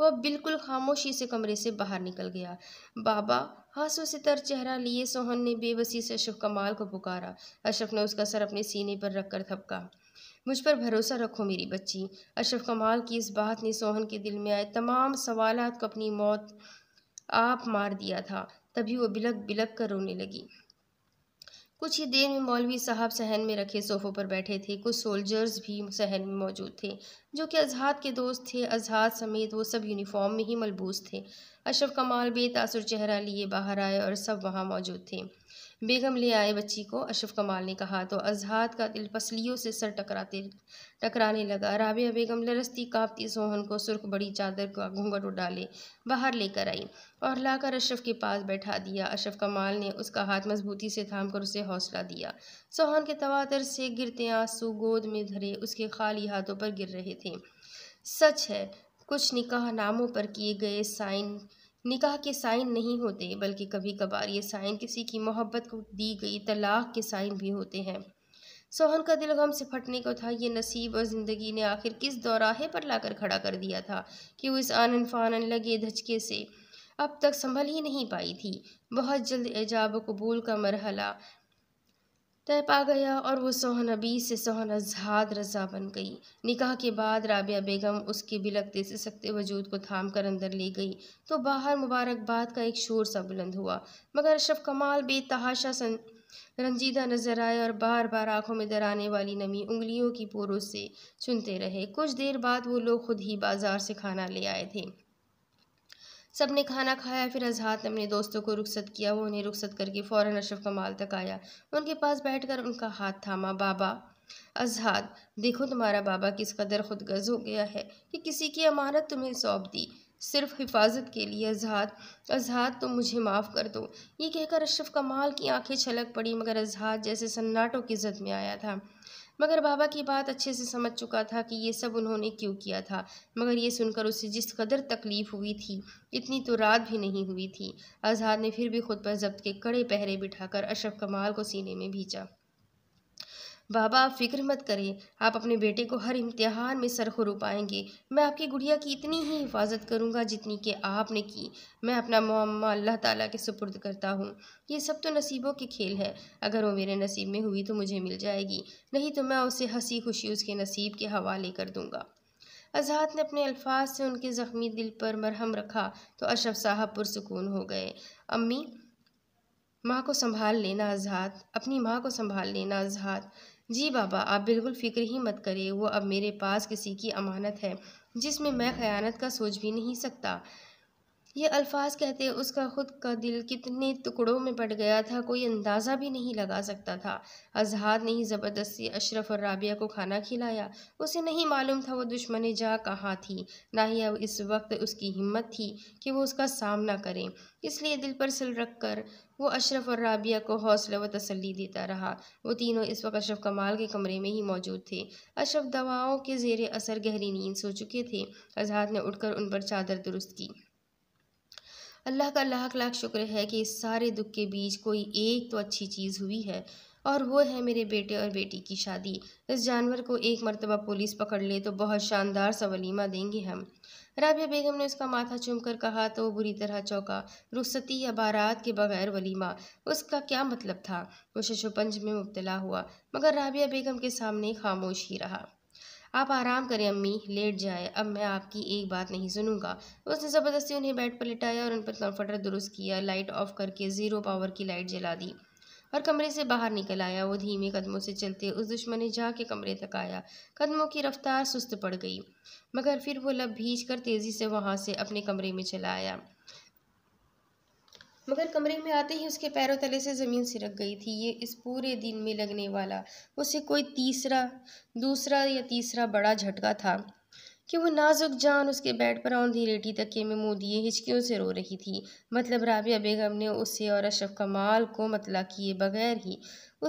वह बिल्कुल खामोशी से कमरे से बाहर निकल गया बाबा हाथों से तर चेहरा लिए सोहन ने बेबसी से अशरफ कमाल को पुकारा अशरफ ने उसका सर अपने सीने पर रखकर थपका मुझ पर भरोसा रखो मेरी बच्ची अशरफ कमाल की इस बात ने सोहन के दिल में आए तमाम सवालात को अपनी मौत आप मार दिया था तभी वो बिलक बिलक कर रोने लगी कुछ ही देर में मौलवी साहब सहन में रखे सोफ़ों पर बैठे थे कुछ सोल्जर्स भी सहन में मौजूद थे जो कि अजहाद के दोस्त थे अजहाद समेत वो सब यूनिफॉर्म में ही मलबूस थे अशरफ कमाल बेतासुर चेहरा लिए बाहर आए और सब वहाँ मौजूद थे बेगम ले आए बच्ची को अशरफ कमाल ने कहा तो अजहाद का दिल पसलियों से सर टकराते टकराने लगा राबिया बेगम लरस्ती कांपती सोहन को सुर्ख बड़ी चादर का घूंघट डाले बाहर लेकर आई और लाकर अशरफ के पास बैठा दिया अशरफ कमाल ने उसका हाथ मजबूती से थाम कर उसे हौसला दिया सोहन के तवातर से गिरते आंसू गोद में धरे उसके खाली हाथों पर गिर रहे थे सच है कुछ निकाह नामों पर किए गए साइन निकाह के साइन नहीं होते बल्कि कभी कभार ये साइन किसी की मोहब्बत को दी गई तलाक के साइन भी होते हैं सोहन का दिल गम से फटने को था ये नसीब और ज़िंदगी ने आखिर किस दौराहे पर लाकर खड़ा कर दिया था कि वो इस आनन फानन लगे धचके से अब तक संभल ही नहीं पाई थी बहुत जल्द एजाब कबूल का मरहला तय पा गया और वो अबी से अजहाद रजा बन गई निकाह के बाद राबिया बेगम उसके बिलकते से सकते वजूद को थाम कर अंदर ले गई तो बाहर मुबारकबाद का एक शोर सा बुलंद हुआ मगर अशरफ कमाल बेतहाशा सन रंजीदा नजर आए और बार बार आंखों में दराने वाली नमी उंगलियों की पोरों से चुनते रहे कुछ देर बाद वो लोग खुद ही बाजार से खाना ले आए थे सब ने खाना खाया फिर अजहत ने अपने दोस्तों को रुखसत किया वो उन्हें रुखसत करके फ़ौर अशरफ कमाल तक आया उनके पास बैठ कर उनका हाथ थामा बाबा अजहत देखो तुम्हारा बाबा किस कदर खुदगज हो गया है कि किसी की अमानत तुम्हें सौंप दी सिर्फ हिफाजत के लिए अजहत अजहत तुम मुझे माफ़ कर दो ये कहकर अशरफ कमाल की आंखें छलक पड़ी मगर अजहत जैसे सन्नाटों की जद में आया था मगर बाबा की बात अच्छे से समझ चुका था कि ये सब उन्होंने क्यों किया था मगर ये सुनकर उसे जिस कदर तकलीफ हुई थी इतनी तो रात भी नहीं हुई थी आज़ाद ने फिर भी खुद पर जब्त के कड़े पहरे बिठाकर अशरफ कमाल को सीने में भीचा बाबा आप फिक्र मत करें आप अपने बेटे को हर इम्तिहान में सर खरू पाएंगे मैं आपकी गुड़िया की इतनी ही हिफाजत करूँगा जितनी कि आपने की मैं अपना मामा अल्लाह ताला के सुपुर्द करता हूँ ये सब तो नसीबों के खेल है अगर वो मेरे नसीब में हुई तो मुझे मिल जाएगी नहीं तो मैं उसे हंसी खुशी उसके नसीब के हवाले कर दूँगा अजहात ने अपने अल्फाज से उनके ज़ख्मी दिल पर मरहम रखा तो अशरफ साहब पुरसकून हो गए अम्मी माँ को संभाल लेना आजाद अपनी माँ को संभाल लेना आजाद जी बाबा आप बिल्कुल फ़िक्र ही मत करिए वो अब मेरे पास किसी की अमानत है जिसमें मैं ख़यानत का सोच भी नहीं सकता ये अल्फाज कहते उसका खुद का दिल कितने टुकड़ों में पट गया था कोई अंदाज़ा भी नहीं लगा सकता था अजहाद ने ही ज़बरदस्ती अशरफ और राबिया को खाना खिलाया उसे नहीं मालूम था वो दुश्मन जा कहाँ थी ना ही अब इस वक्त उसकी हिम्मत थी कि वो उसका सामना करें इसलिए दिल पर सिल रख कर वो अशरफ और राबिया को हौसला व तसली देता रहा वो तीनों इस वक्त अशरफ कमाल के कमरे में ही मौजूद थे अशरफ दवाओं के जेर असर गहरी नींद सो चुके थे आज़ाद ने उठकर उन पर चादर दुरुस्त की अल्लाह का लाख लाख शुक्र है कि इस सारे दुख के बीच कोई एक तो अच्छी चीज़ हुई है और वो है मेरे बेटे और बेटी की शादी इस जानवर को एक मरतबा पुलिस पकड़ ले तो बहुत शानदार सा वलीमा देंगे हम राबिया बेगम ने उसका माथा चूम कर कहा तो बुरी तरह चौंका रुसती या बारात के बगैर वलीमा उसका क्या मतलब था वो शशोपंज में मुबतला हुआ मगर राबिया बेगम के सामने खामोश ही रहा आप आराम करें अम्मी लेट जाए अब मैं आपकी एक बात नहीं सुनूंगा उसने ज़बरदस्ती उन्हें बेड पर लिटाया और उन पर कम्फर्टर दुरुस्त किया लाइट ऑफ करके ज़ीरो पावर की लाइट जला दी और कमरे से बाहर निकल आया वो धीमे कदमों से चलते उस दुश्मन ने जाके के कमरे तक आया कदमों की रफ्तार सुस्त पड़ गई मगर फिर वो लब भीज कर तेज़ी से वहाँ से अपने कमरे में चला आया मगर कमरे में आते ही उसके पैरों तले से ज़मीन सिरक गई थी ये इस पूरे दिन में लगने वाला उसे कोई तीसरा दूसरा या तीसरा बड़ा झटका था कि वो नाजुक जान उसके बेड पर औंधी लेटी तकिए में मुँह दिए हिचकियों से रो रही थी मतलब राबिया बेगम ने उसे और अशरफ कमाल को मतला किए बगैर ही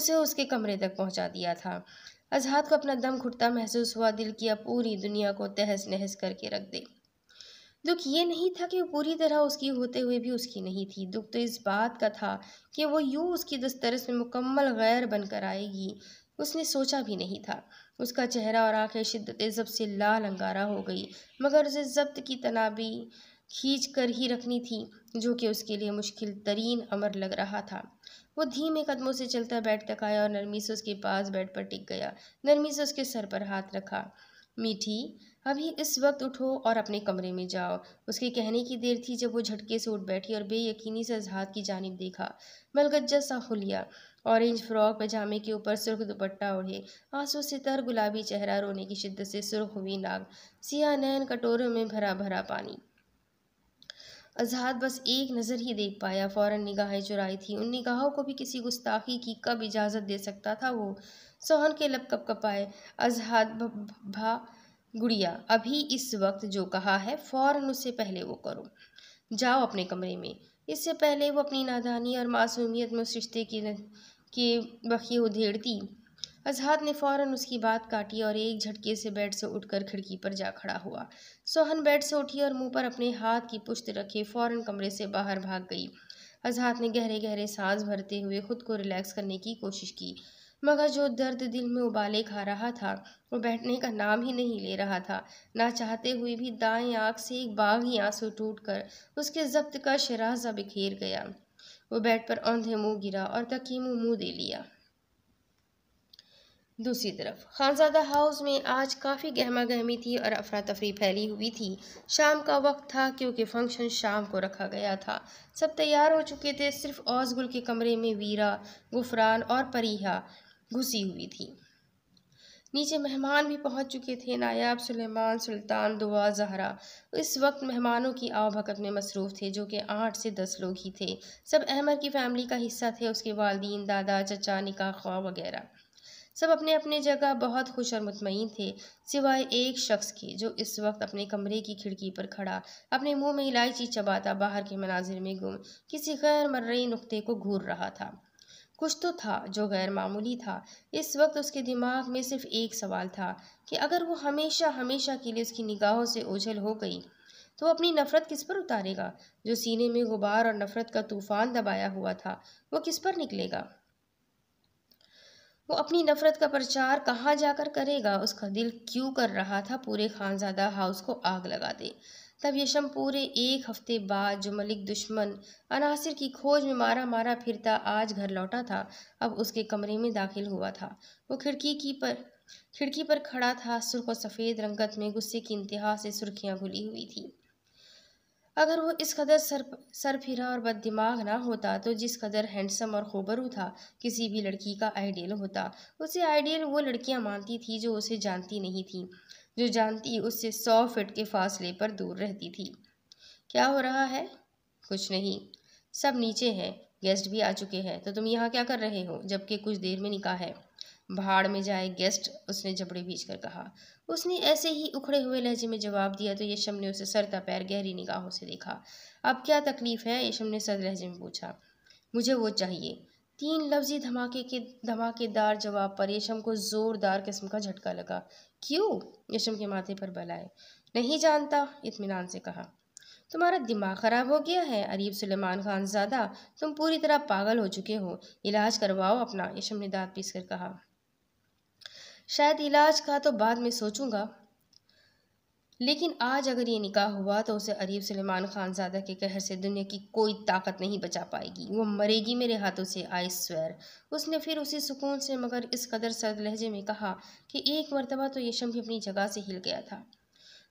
उसे उसके कमरे तक पहुंचा दिया था अजहाद को अपना दम घुटता महसूस हुआ दिल किया पूरी दुनिया को तहस नहस करके रख दे दुख ये नहीं था कि वो पूरी तरह उसकी होते हुए भी उसकी नहीं थी दुख तो इस बात का था कि वो यूँ उसकी दस्तरस में मुकम्मल गैर बनकर आएगी उसने सोचा भी नहीं था उसका चेहरा और आंखें शिद्दत जब से लाल अंगारा हो गई मगर उसे जब्त की तनाबी खींच कर ही रखनी थी जो कि उसके लिए मुश्किल तरीन अमर लग रहा था वो धीमे कदमों से चलता बैठ तक आया और नरमी से उसके पास बैठ पर टिक गया नरमी से उसके सर पर हाथ रखा मीठी अभी इस वक्त उठो और अपने कमरे में जाओ उसके कहने की देर थी जब वो झटके से उठ बैठी और बेयकीनी से अजहाद की जानब देखा मलगज्जा सा खुलिया ऑरेंज फ्रॉक पजामे के ऊपर सुर्ख दुपट्टा ओढ़े आंसू से तर गुलाबी चेहरा रोने की शिद्दत से सुर्ख हुई नाग सिया नैन कटोरों में भरा भरा पानी अजहाद बस एक नज़र ही देख पाया फ़ौरन निगाहें चुराई थी उन निगाहों को भी किसी गुस्ताखी की कब इजाज़त दे सकता था वो सोहन के लप कप कपाए अजहाद भा गुड़िया अभी इस वक्त जो कहा है फ़ौरन उससे पहले वो करो जाओ अपने कमरे में इससे पहले वो अपनी नादानी और मासूमियत में उस रिश्ते की के बखी उधेड़ती अजहाद ने फ़ौरन उसकी बात काटी और एक झटके से बेड से उठकर खिड़की पर जा खड़ा हुआ सोहन बेड से उठी और मुंह पर अपने हाथ की पुश्त रखे फ़ौरन कमरे से बाहर भाग गई अजहाद ने गहरे गहरे सांस भरते हुए खुद को रिलैक्स करने की कोशिश की मगर जो दर्द दिल में उबाले खा रहा था वो बैठने का नाम ही नहीं ले रहा था ना चाहते हुए भी दाएं आँख से एक ही आंसू टूट कर उसके जब्त का शराजा बिखेर गया वो बेड पर औंधे मुंह गिरा और तकी मुँह मुँह दे लिया दूसरी तरफ खानजादा हाउस में आज काफ़ी गहमा गहमी थी और अफरा तफरी फैली हुई थी शाम का वक्त था क्योंकि फंक्शन शाम को रखा गया था सब तैयार हो चुके थे सिर्फ औसगुल के कमरे में वीरा गुफरान और परीहा घुसी हुई थी नीचे मेहमान भी पहुंच चुके थे नायाब सुलेमान सुल्तान दुआ जहरा इस वक्त मेहमानों की आव भगत में मसरूफ़ थे जो कि आठ से दस लोग ही थे सब अहमद की फैमिली का हिस्सा थे उसके वालदीन दादा चचा निका ख्वा वगैरह सब अपने अपने जगह बहुत खुश और मुतमिन थे सिवाय एक शख्स के जो इस वक्त अपने कमरे की खिड़की पर खड़ा अपने मुंह में इलायची चबाता बाहर के मनाजिर में गुम किसी गैर मर्री नुक्ते को घूर रहा था कुछ तो था जो गैर मामूली था इस वक्त उसके दिमाग में सिर्फ एक सवाल था कि अगर वो हमेशा हमेशा के लिए उसकी निगाहों से ओझल हो गई तो अपनी नफ़रत किस पर उतारेगा जो सीने में गुबार और नफ़रत का तूफ़ान दबाया हुआ था वो किस पर निकलेगा वो अपनी नफ़रत का प्रचार कहाँ जाकर करेगा उसका दिल क्यों कर रहा था पूरे खानजादा हाउस को आग लगा दे तब यशम पूरे एक हफ्ते बाद जो मलिक दुश्मन अनासिर की खोज में मारा मारा फिरता आज घर लौटा था अब उसके कमरे में दाखिल हुआ था वो खिड़की की पर खिड़की पर खड़ा था सुर्ख और सफ़ेद रंगत में गुस्से की इंतहा से सुर्खियाँ घुली हुई थी अगर वो इस कदर सर सर फिरा और बद दिमाग ना होता तो जिस कदर हैंडसम और खोबरू था किसी भी लड़की का आइडियल होता उसे आइडियल वो लड़कियां मानती थी जो उसे जानती नहीं थी जो जानती उससे सौ फिट के फासले पर दूर रहती थी क्या हो रहा है कुछ नहीं सब नीचे हैं गेस्ट भी आ चुके हैं तो तुम यहाँ क्या कर रहे हो जबकि कुछ देर में निकाह है भाड़ में जाए गेस्ट उसने जबड़े भीज कर कहा उसने ऐसे ही उखड़े हुए लहजे में जवाब दिया तो यशम ने उसे सरता पैर गहरी निगाहों से देखा अब क्या तकलीफ़ है यशम ने सर लहजे में पूछा मुझे वो चाहिए तीन लफ्जी धमाके के धमाकेदार जवाब पर यशम को ज़ोरदार किस्म का झटका लगा क्यों यशम के माथे पर बल आए नहीं जानता इतमान से कहा तुम्हारा दिमाग ख़राब हो गया है अरीब सुलेमान खान ज़्यादा तुम पूरी तरह पागल हो चुके हो इलाज करवाओ अपना यशम ने दाँत पीस कर कहा शायद इलाज का तो बाद में सोचूंगा लेकिन आज अगर ये निकाह हुआ तो उसे अरीब सलेमान खानजादा के कहर से दुनिया की कोई ताकत नहीं बचा पाएगी वो मरेगी मेरे हाथों से आई स्वेर उसने फिर उसी सुकून से मगर इस कदर सर्द लहजे में कहा कि एक मरतबा तो यशम भी अपनी जगह से हिल गया था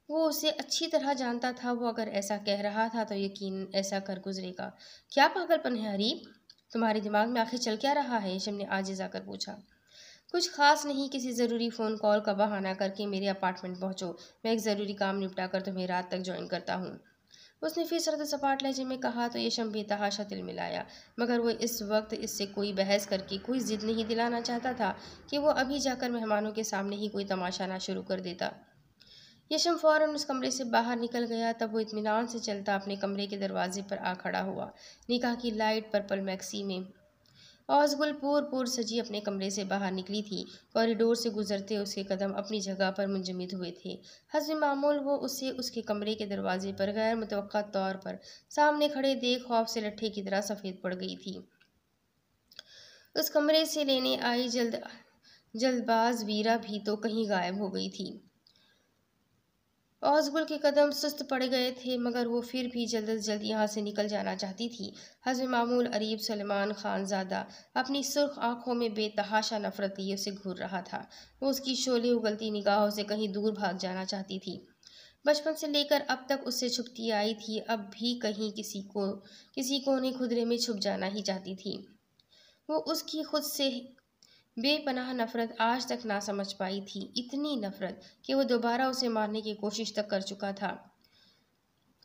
वो उसे अच्छी तरह जानता था वो अगर ऐसा कह रहा था तो यकीन ऐसा कर गुजरेगा क्या पागलपन है अरीब तुम्हारे दिमाग में आखिर चल क्या रहा है यशम ने आज जाकर पूछा कुछ खास नहीं किसी ज़रूरी फ़ोन कॉल का बहाना करके मेरे अपार्टमेंट पहुँचो मैं एक ज़रूरी काम निपटा कर तुम्हें रात तक ज्वाइन करता हूँ उसने फिर सरद सपाट लहजे में कहा तो यशम बेतहाशा दिल मिलाया मगर वो इस वक्त इससे कोई बहस करके कोई ज़िद नहीं दिलाना चाहता था कि वो अभी जाकर मेहमानों के सामने ही कोई तमाशा ना शुरू कर देता यशम फ़ौरन उस कमरे से बाहर निकल गया तब वो इतमान से चलता अपने कमरे के दरवाजे पर आ खड़ा हुआ निकाह की लाइट पर्पल मैक्सी में औसगुल पूर पुर सजी अपने कमरे से बाहर निकली थी कॉरिडोर से गुजरते उसके कदम अपनी जगह पर मुंजमद हुए थे हजम मामूल वो उसे उसके कमरे के दरवाजे पर गैर मुतव तौर पर सामने खड़े देख खौफ से लट्ठे की तरह सफ़ेद पड़ गई थी उस कमरे से लेने आई जल्द जल्दबाज वीरा भी तो कहीं गायब हो गई थी ओसगुल के कदम सुस्त पड़ गए थे मगर वो फिर भी जल्द अज जल्द यहाँ से निकल जाना चाहती थी हजर मामूल अरीब सलमान ख़ान ज़्यादा अपनी सुर्ख आँखों में बेतहाशा नफरत लिए उसे घूर रहा था वो उसकी शोले उगलती निगाहों से कहीं दूर भाग जाना चाहती थी बचपन से लेकर अब तक उससे छुपती आई थी अब भी कहीं किसी को किसी कोने खुदरे में छुप जाना ही चाहती थी वो उसकी खुद से बेपनाह नफरत आज तक ना समझ पाई थी इतनी नफरत कि वो दोबारा उसे मारने की कोशिश तक कर चुका था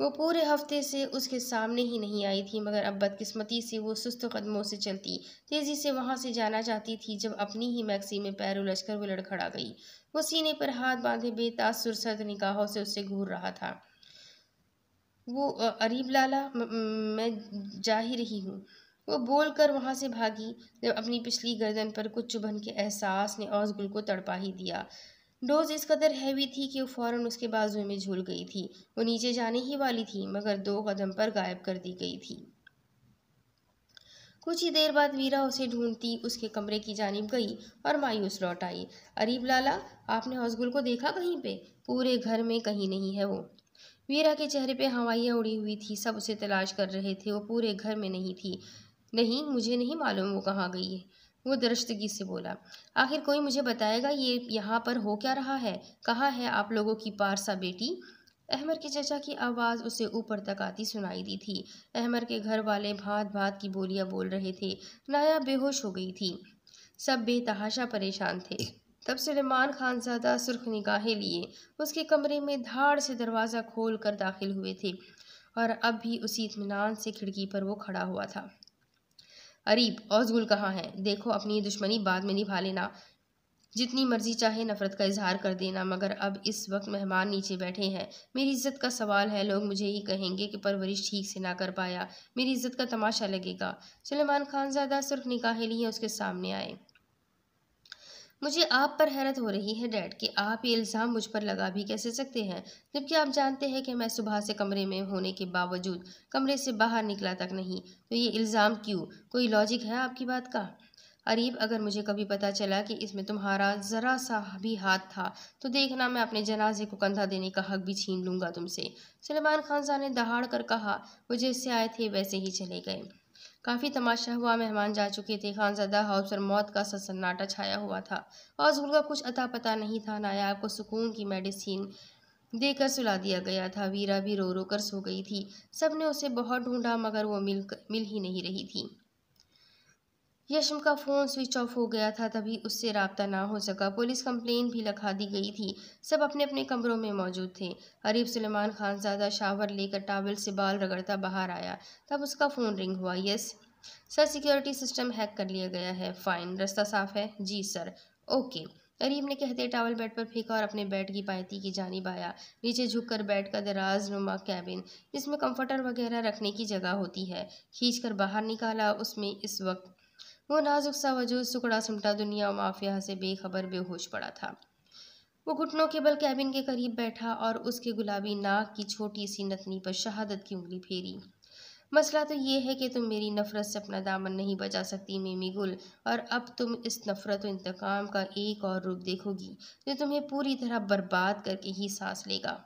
वो पूरे हफ्ते से उसके सामने ही नहीं आई थी मगर अब बदकिस्मती से वो सुस्त कदमों से चलती तेज़ी से वहाँ से जाना चाहती थी जब अपनी ही मैक्सी में पैर उलझकर वो लड़खड़ा गई वो सीने पर हाथ बांधे बेताज सुरसत निकाहों से उससे घूर रहा था वो अरीब लाला मैं जा ही रही हूँ वो बोल कर वहाँ से भागी जब अपनी पिछली गर्दन पर कुछ चुभन के एहसास ने औसगुल को तड़पा ही दिया डोज इस कदर हैवी थी कि वो फौरन उसके बाजू में झूल गई थी वो नीचे जाने ही वाली थी मगर दो कदम पर गायब कर दी गई थी कुछ ही देर बाद वीरा उसे ढूंढती उसके कमरे की जानब गई और मायूस लौट आई अरीब लाला आपने हौसगुल को देखा कहीं पे पूरे घर में कहीं नहीं है वो वीरा के चेहरे पे हवाइयाँ उड़ी हुई थी सब उसे तलाश कर रहे थे वो पूरे घर में नहीं थी नहीं मुझे नहीं मालूम वो कहाँ गई है वो दरश्तगी से बोला आखिर कोई मुझे बताएगा ये यहाँ पर हो क्या रहा है कहाँ है आप लोगों की पारसा बेटी अहमर के चचा की आवाज़ उसे ऊपर तक आती सुनाई दी थी अहमर के घर वाले भात भात की बोलियाँ बोल रहे थे नाया बेहोश हो गई थी सब बेतहाशा परेशान थे तब सलेमान खान ज़्यादा सुर्ख निगाहें लिए उसके कमरे में धाड़ से दरवाज़ा खोल कर दाखिल हुए थे और अब भी उसी इतमान से खिड़की पर वो खड़ा हुआ था अरीब औजगुल कहाँ है देखो अपनी दुश्मनी बाद में निभा लेना जितनी मर्जी चाहे नफ़रत का इजहार कर देना मगर अब इस वक्त मेहमान नीचे बैठे हैं मेरी इज्जत का सवाल है लोग मुझे ही कहेंगे कि परवरिश ठीक से ना कर पाया मेरी इज्जत का तमाशा लगेगा सलेमान खान ज़्यादा सुर्ख निकाहे लिए उसके सामने आए मुझे आप पर हैरत हो रही है डैड कि आप ये इल्ज़ाम मुझ पर लगा भी कैसे सकते हैं जबकि आप जानते हैं कि मैं सुबह से कमरे में होने के बावजूद कमरे से बाहर निकला तक नहीं तो ये इल्ज़ाम क्यों कोई लॉजिक है आपकी बात का अरीब अगर मुझे कभी पता चला कि इसमें तुम्हारा ज़रा सा भी हाथ था तो देखना मैं अपने जनाजे को कंधा देने का हक भी छीन लूँगा तुमसे सलमान खान साहब ने दहाड़ कर कहा वो जैसे आए थे वैसे ही चले गए काफ़ी तमाशा हुआ मेहमान जा चुके थे खानजदा हाउस पर मौत का सन्नाटा छाया हुआ था हौजगुल का कुछ अता पता नहीं था नायाब को सुकून की मेडिसिन देकर सुला दिया गया था वीरा भी रो रो कर सो गई थी सबने उसे बहुत ढूंढा मगर वो मिल मिल ही नहीं रही थी यशम का फ़ोन स्विच ऑफ हो गया था तभी उससे रबता ना हो सका पुलिस कंप्लेन भी लखा दी गई थी सब अपने अपने कमरों में मौजूद थे अरीब सुलेमान ज़्यादा शावर लेकर टावल से बाल रगड़ता बाहर आया तब उसका फ़ोन रिंग हुआ yes sir security system hack कर लिया गया है फ़ाइन रास्ता साफ है जी सर ओके अरीब ने कहते टावल बेड पर फेंका और अपने बेड की पायती की जानी आया नीचे झुककर बेड का दराज नुमा कैबिन जिसमें कंफर्टर वगैरह रखने की जगह होती है खींच कर बाहर निकाला उसमें इस वक्त वो नाजुक सा वजूद सुकड़ा सुमटा दुनिया और माफिया से बेखबर बेहोश पड़ा था वो घुटनों के बल कैबिन के करीब बैठा और उसके गुलाबी नाक की छोटी सी नतनी पर शहादत की उंगली फेरी मसला तो ये है कि तुम मेरी नफ़रत से अपना दामन नहीं बचा सकती मेमी गुल और अब तुम इस नफ़रत और इंतकाम का एक और रूप देखोगी जो तुम्हें पूरी तरह बर्बाद करके ही सांस लेगा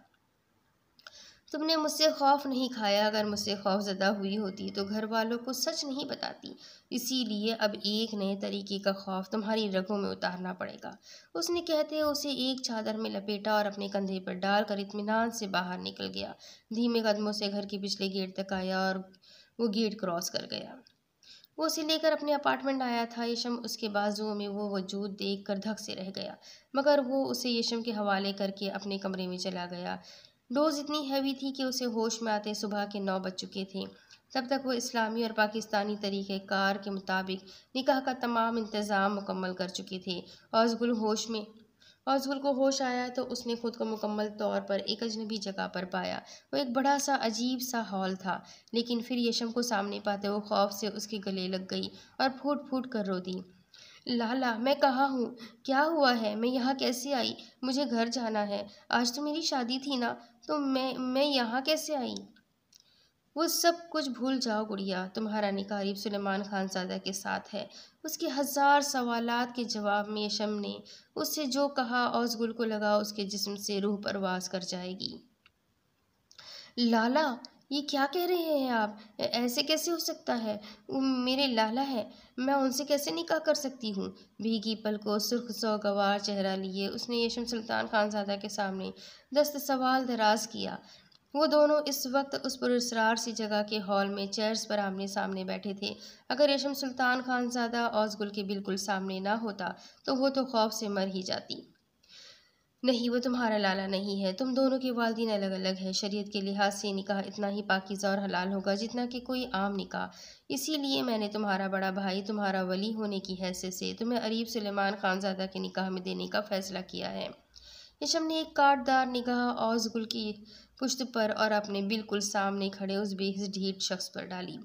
तुमने मुझसे खौफ नहीं खाया अगर मुझसे खौफ ज़दा हुई होती तो घर वालों को सच नहीं बताती इसीलिए अब एक नए तरीके का खौफ तुम्हारी रगों में उतारना पड़ेगा उसने कहते उसे एक चादर में लपेटा और अपने कंधे पर डाल कर इतमान से बाहर निकल गया धीमे कदमों से घर के पिछले गेट तक आया और वो गेट क्रॉस कर गया वो उसे लेकर अपने अपार्टमेंट आया था यशम उसके बाजुओं में वो वजूद देख कर धक से रह गया मगर वो उसे यशम के हवाले करके अपने कमरे में चला गया डोज इतनी हैवी थी कि उसे होश में आते सुबह के नौ बज चुके थे तब तक वो इस्लामी और पाकिस्तानी तरीक़ार के मुताबिक निकाह का तमाम इंतज़ाम मुकम्मल कर चुके थे औजगुल होश में औजगुल को होश आया तो उसने खुद को मुकम्मल तौर पर एक अजनबी जगह पर पाया वो एक बड़ा सा अजीब सा हॉल था लेकिन फिर यशम को सामने पाते वो खौफ से उसके गले लग गई और फूट फूट कर रो दी लाला मैं कहाँ हूँ क्या हुआ है मैं यहाँ कैसे आई मुझे घर जाना है आज तो मेरी शादी थी ना तो मैं मैं यहाँ कैसे आई वो सब कुछ भूल जाओ गुड़िया तुम्हारा निकारीब सुलेमान खान सादा के साथ है उसके हज़ार सवालात के जवाब में यशम ने उससे जो कहा औसगुल को लगा उसके जिस्म से रूह परवास कर जाएगी लाला ये क्या कह रहे हैं आप ऐसे कैसे हो सकता है मेरे लाला है मैं उनसे कैसे निकाह कर सकती हूँ भीगी पलकों सुर्ख सौगवार चेहरा लिए उसने यशम सुल्तान खानजादा के सामने दस्त सवाल दराज किया वो दोनों इस वक्त उस पुरसरार सी जगह के हॉल में चेयर्स पर आमने सामने बैठे थे अगर यशम सुल्तान ख़ान खानजादा औसगुल के बिल्कुल सामने ना होता तो वो तो खौफ से मर ही जाती नहीं वो तुम्हारा लाला नहीं है तुम दोनों के वालदीन अलग अलग है शरीयत के लिहाज से निकाह इतना ही पाकिज़ा और हलाल होगा जितना कि कोई आम निकाह इसीलिए मैंने तुम्हारा बड़ा भाई तुम्हारा वली होने की हैसियत से तुम्हें अरीब सुलेमान खानजादा के निकाह में देने का फ़ैसला किया है यशम ने एक काटदार निगाह औजगुल की पुश्त पर और अपने बिल्कुल सामने खड़े उस बेहस ढीठ शख्स पर डाली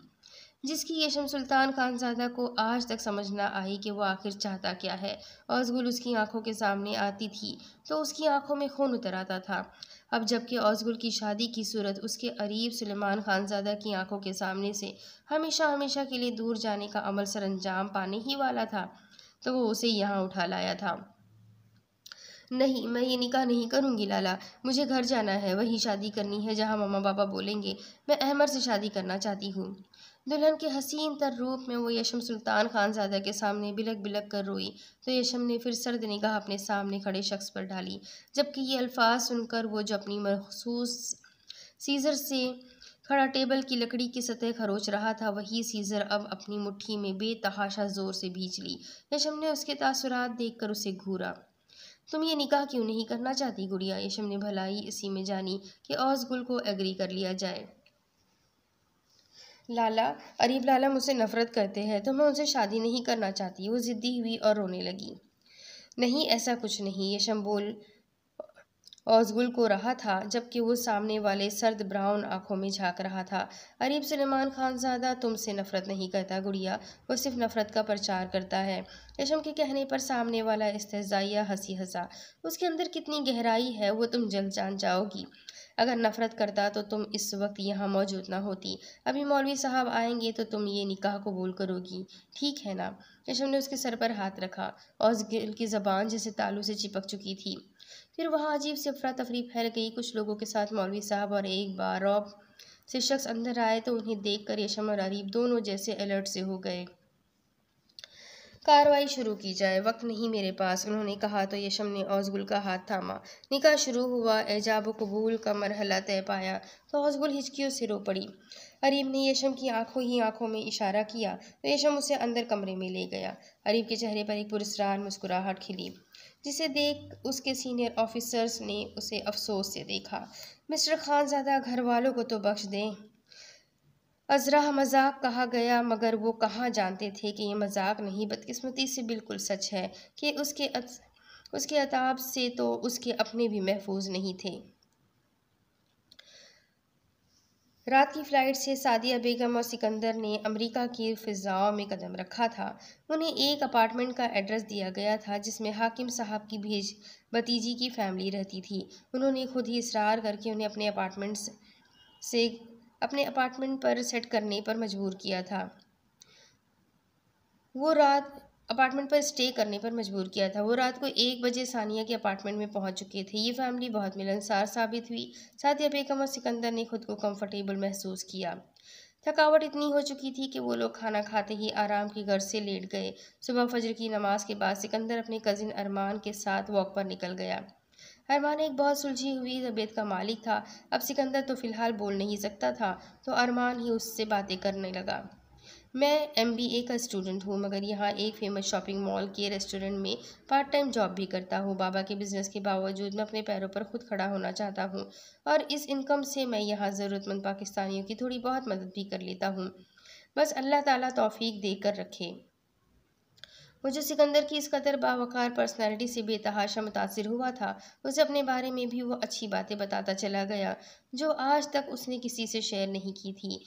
जिसकी ये शम सुल्तान खानजादा को आज तक समझ ना आई कि वो आखिर चाहता क्या है औजगुल उसकी आंखों के सामने आती थी तो उसकी आंखों में खून उतर आता था अब जबकि औजगुल की शादी की सूरत उसके अरीब सुलेमान खानजादा की आंखों के सामने से हमेशा हमेशा के लिए दूर जाने का अमल सर अंजाम पाने ही वाला था तो वो उसे यहाँ उठा लाया था नहीं मैं ये निकाह नहीं करूँगी लाला मुझे घर जाना है वहीं शादी करनी है जहाँ मम्मा बाबा बोलेंगे मैं अहमर से शादी करना चाहती हूँ दुल्हन के हसीन तर रूप में वो यशम सुल्तान खानजादा के सामने बिलक बिलक कर रोई तो यशम ने फिर सर्द निगाह अपने सामने खड़े शख्स पर डाली जबकि ये अल्फाज सुनकर वो जो अपनी मखसूस सीज़र से खड़ा टेबल की लकड़ी की सतह खरोच रहा था वही सीज़र अब अपनी मुट्ठी में बेतहाशा ज़ोर से भींच ली यशम ने उसके तासरात देख कर उसे घूरा तुम ये निकाह क्यों नहीं करना चाहती गुड़िया यशम ने भलाई इसी में जानी कि औस गुल को एग्री कर लिया जाए लाला अरीब लाला मुझसे नफ़रत करते हैं तो मैं उनसे शादी नहीं करना चाहती वो ज़िद्दी हुई और रोने लगी नहीं ऐसा कुछ नहीं यशम बोल औजगुल को रहा था जबकि वो सामने वाले सर्द ब्राउन आंखों में झांक रहा था अरीब सलेमान खान ज़्यादा तुमसे नफ़रत नहीं करता गुड़िया वो सिर्फ नफ़रत का प्रचार करता है यशम के कहने पर सामने वाला इस्तेजाइया हंसी हंसा उसके अंदर कितनी गहराई है वो तुम जल्द जान जाओगी अगर नफ़रत करता तो तुम इस वक्त यहाँ मौजूद ना होती अभी मौलवी साहब आएंगे तो तुम ये निकाह कबूल करोगी ठीक है ना यशम ने उसके सर पर हाथ रखा और उसकी ज़बान जैसे तालू से चिपक चुकी थी फिर वहाँ अजीब से अफरा तफरी फैल गई कुछ लोगों के साथ मौलवी साहब और एक बार रॉब से शख्स अंदर आए तो उन्हें देख कर यशम और अरीब दोनों जैसे अलर्ट से हो गए कार्रवाई शुरू की जाए वक्त नहीं मेरे पास उन्होंने कहा तो यशम ने औजगुल का हाथ थामा निकाह शुरू हुआ एजाब कबूल का मरहला तय पाया तो औजगुल हिचकियों से रो पड़ी अरीब ने यशम की आंखों ही आंखों में इशारा किया तो यशम उसे अंदर कमरे में ले गया अरीब के चेहरे पर एक पुरस्कार मुस्कुराहट खिली जिसे देख उसके सीनियर ऑफिसर्स ने उसे अफसोस से देखा मिस्टर खान ज़्यादा घर वालों को तो बख्श दें अजरा मजाक कहा गया मगर वो कहाँ जानते थे कि ये मजाक नहीं बदकस्मती से बिल्कुल सच है कि उसके अत, उसके अताब से तो उसके अपने भी महफूज नहीं थे रात की फ़्लाइट से सादिया बेगम और सिकंदर ने अमेरिका की फ़िज़ाओं में कदम रखा था उन्हें एक अपार्टमेंट का एड्रेस दिया गया था जिसमें हाकिम साहब की भेज भतीजी की फैमिली रहती थी उन्होंने खुद ही इसरार करके उन्हें अपने अपार्टमेंट्स से अपने अपार्टमेंट पर सेट करने पर मजबूर किया था वो रात अपार्टमेंट पर स्टे करने पर मजबूर किया था वो रात को एक बजे सानिया के अपार्टमेंट में पहुंच चुके थे ये फैमिली बहुत मिलनसार साबित हुई साथ ही बेगम और सिकंदर ने खुद को कंफर्टेबल महसूस किया थकावट इतनी हो चुकी थी कि वो लोग खाना खाते ही आराम की घर से लेट गए सुबह फजर की नमाज के बाद सिकंदर अपने कज़िन अरमान के साथ वॉक पर निकल गया अरमान एक बहुत सुलझी हुई तबीयत का मालिक था अब सिकंदर तो फ़िलहाल बोल नहीं सकता था तो अरमान ही उससे बातें करने लगा मैं एम का स्टूडेंट हूँ मगर यहाँ एक फेमस शॉपिंग मॉल के रेस्टोरेंट में पार्ट टाइम जॉब भी करता हूँ बाबा के बिज़नेस के बावजूद मैं अपने पैरों पर खुद खड़ा होना चाहता हूँ और इस इनकम से मैं यहाँ ज़रूरतमंद पाकिस्तानियों की थोड़ी बहुत मदद भी कर लेता हूँ बस अल्लाह ताला तौफीक देकर रखे मुझे सिकंदर की इस कदर बावकार पर्सनालिटी से बेतहाशा मुतासर हुआ था उसे अपने बारे में भी वो अच्छी बातें बताता चला गया जो आज तक उसने किसी से शेयर नहीं की थी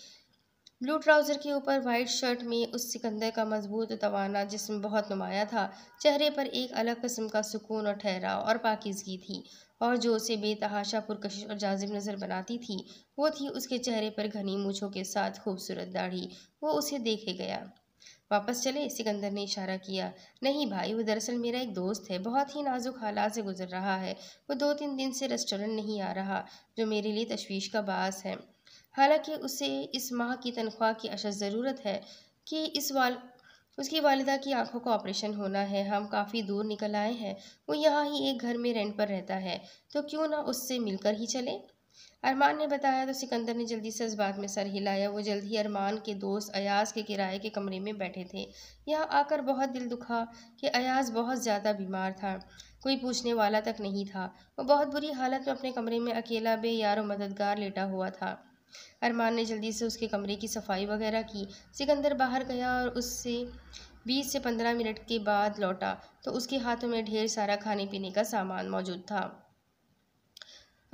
ब्लू ट्राउज़र के ऊपर वाइट शर्ट में उस सिकंदर का मजबूत तवाना जिसम बहुत नुमाया था चेहरे पर एक अलग कस्म का सुकून और ठहराव और पाकिजगी थी और जो उसे बेतहाशा पुरकशिश और जाजिब नज़र बनाती थी वो थी उसके चेहरे पर घनी मूछों के साथ खूबसूरत दाढ़ी वो उसे देखे गया वापस चले सिकंदर ने इशारा किया नहीं भाई वो दरअसल मेरा एक दोस्त है बहुत ही नाजुक हालात से गुजर रहा है वो दो तीन दिन से रेस्टोरेंट नहीं आ रहा जो मेरे लिए तशवीश का बास है हालांकि उसे इस माह की तनख्वाह की अशद ज़रूरत है कि इस वाल उसकी वालदा की आंखों का ऑपरेशन होना है हम काफ़ी दूर निकल आए हैं वो यहाँ ही एक घर में रेंट पर रहता है तो क्यों ना उससे मिलकर ही चले अरमान ने बताया तो सिकंदर ने जल्दी से इस बात में सर हिलाया वो जल्द ही अरमान के दोस्त अयाज के किराए के कमरे में बैठे थे यहाँ आकर बहुत दिल दुखा कि अयाज बहुत ज़्यादा बीमार था कोई पूछने वाला तक नहीं था वो बहुत बुरी हालत में अपने कमरे में अकेला बे यार मददगार लेटा हुआ था अरमान ने जल्दी से उसके कमरे की सफाई वगैरह की सिकंदर बाहर गया और उससे बीस से पंद्रह मिनट के बाद लौटा तो उसके हाथों में ढेर सारा खाने पीने का सामान मौजूद था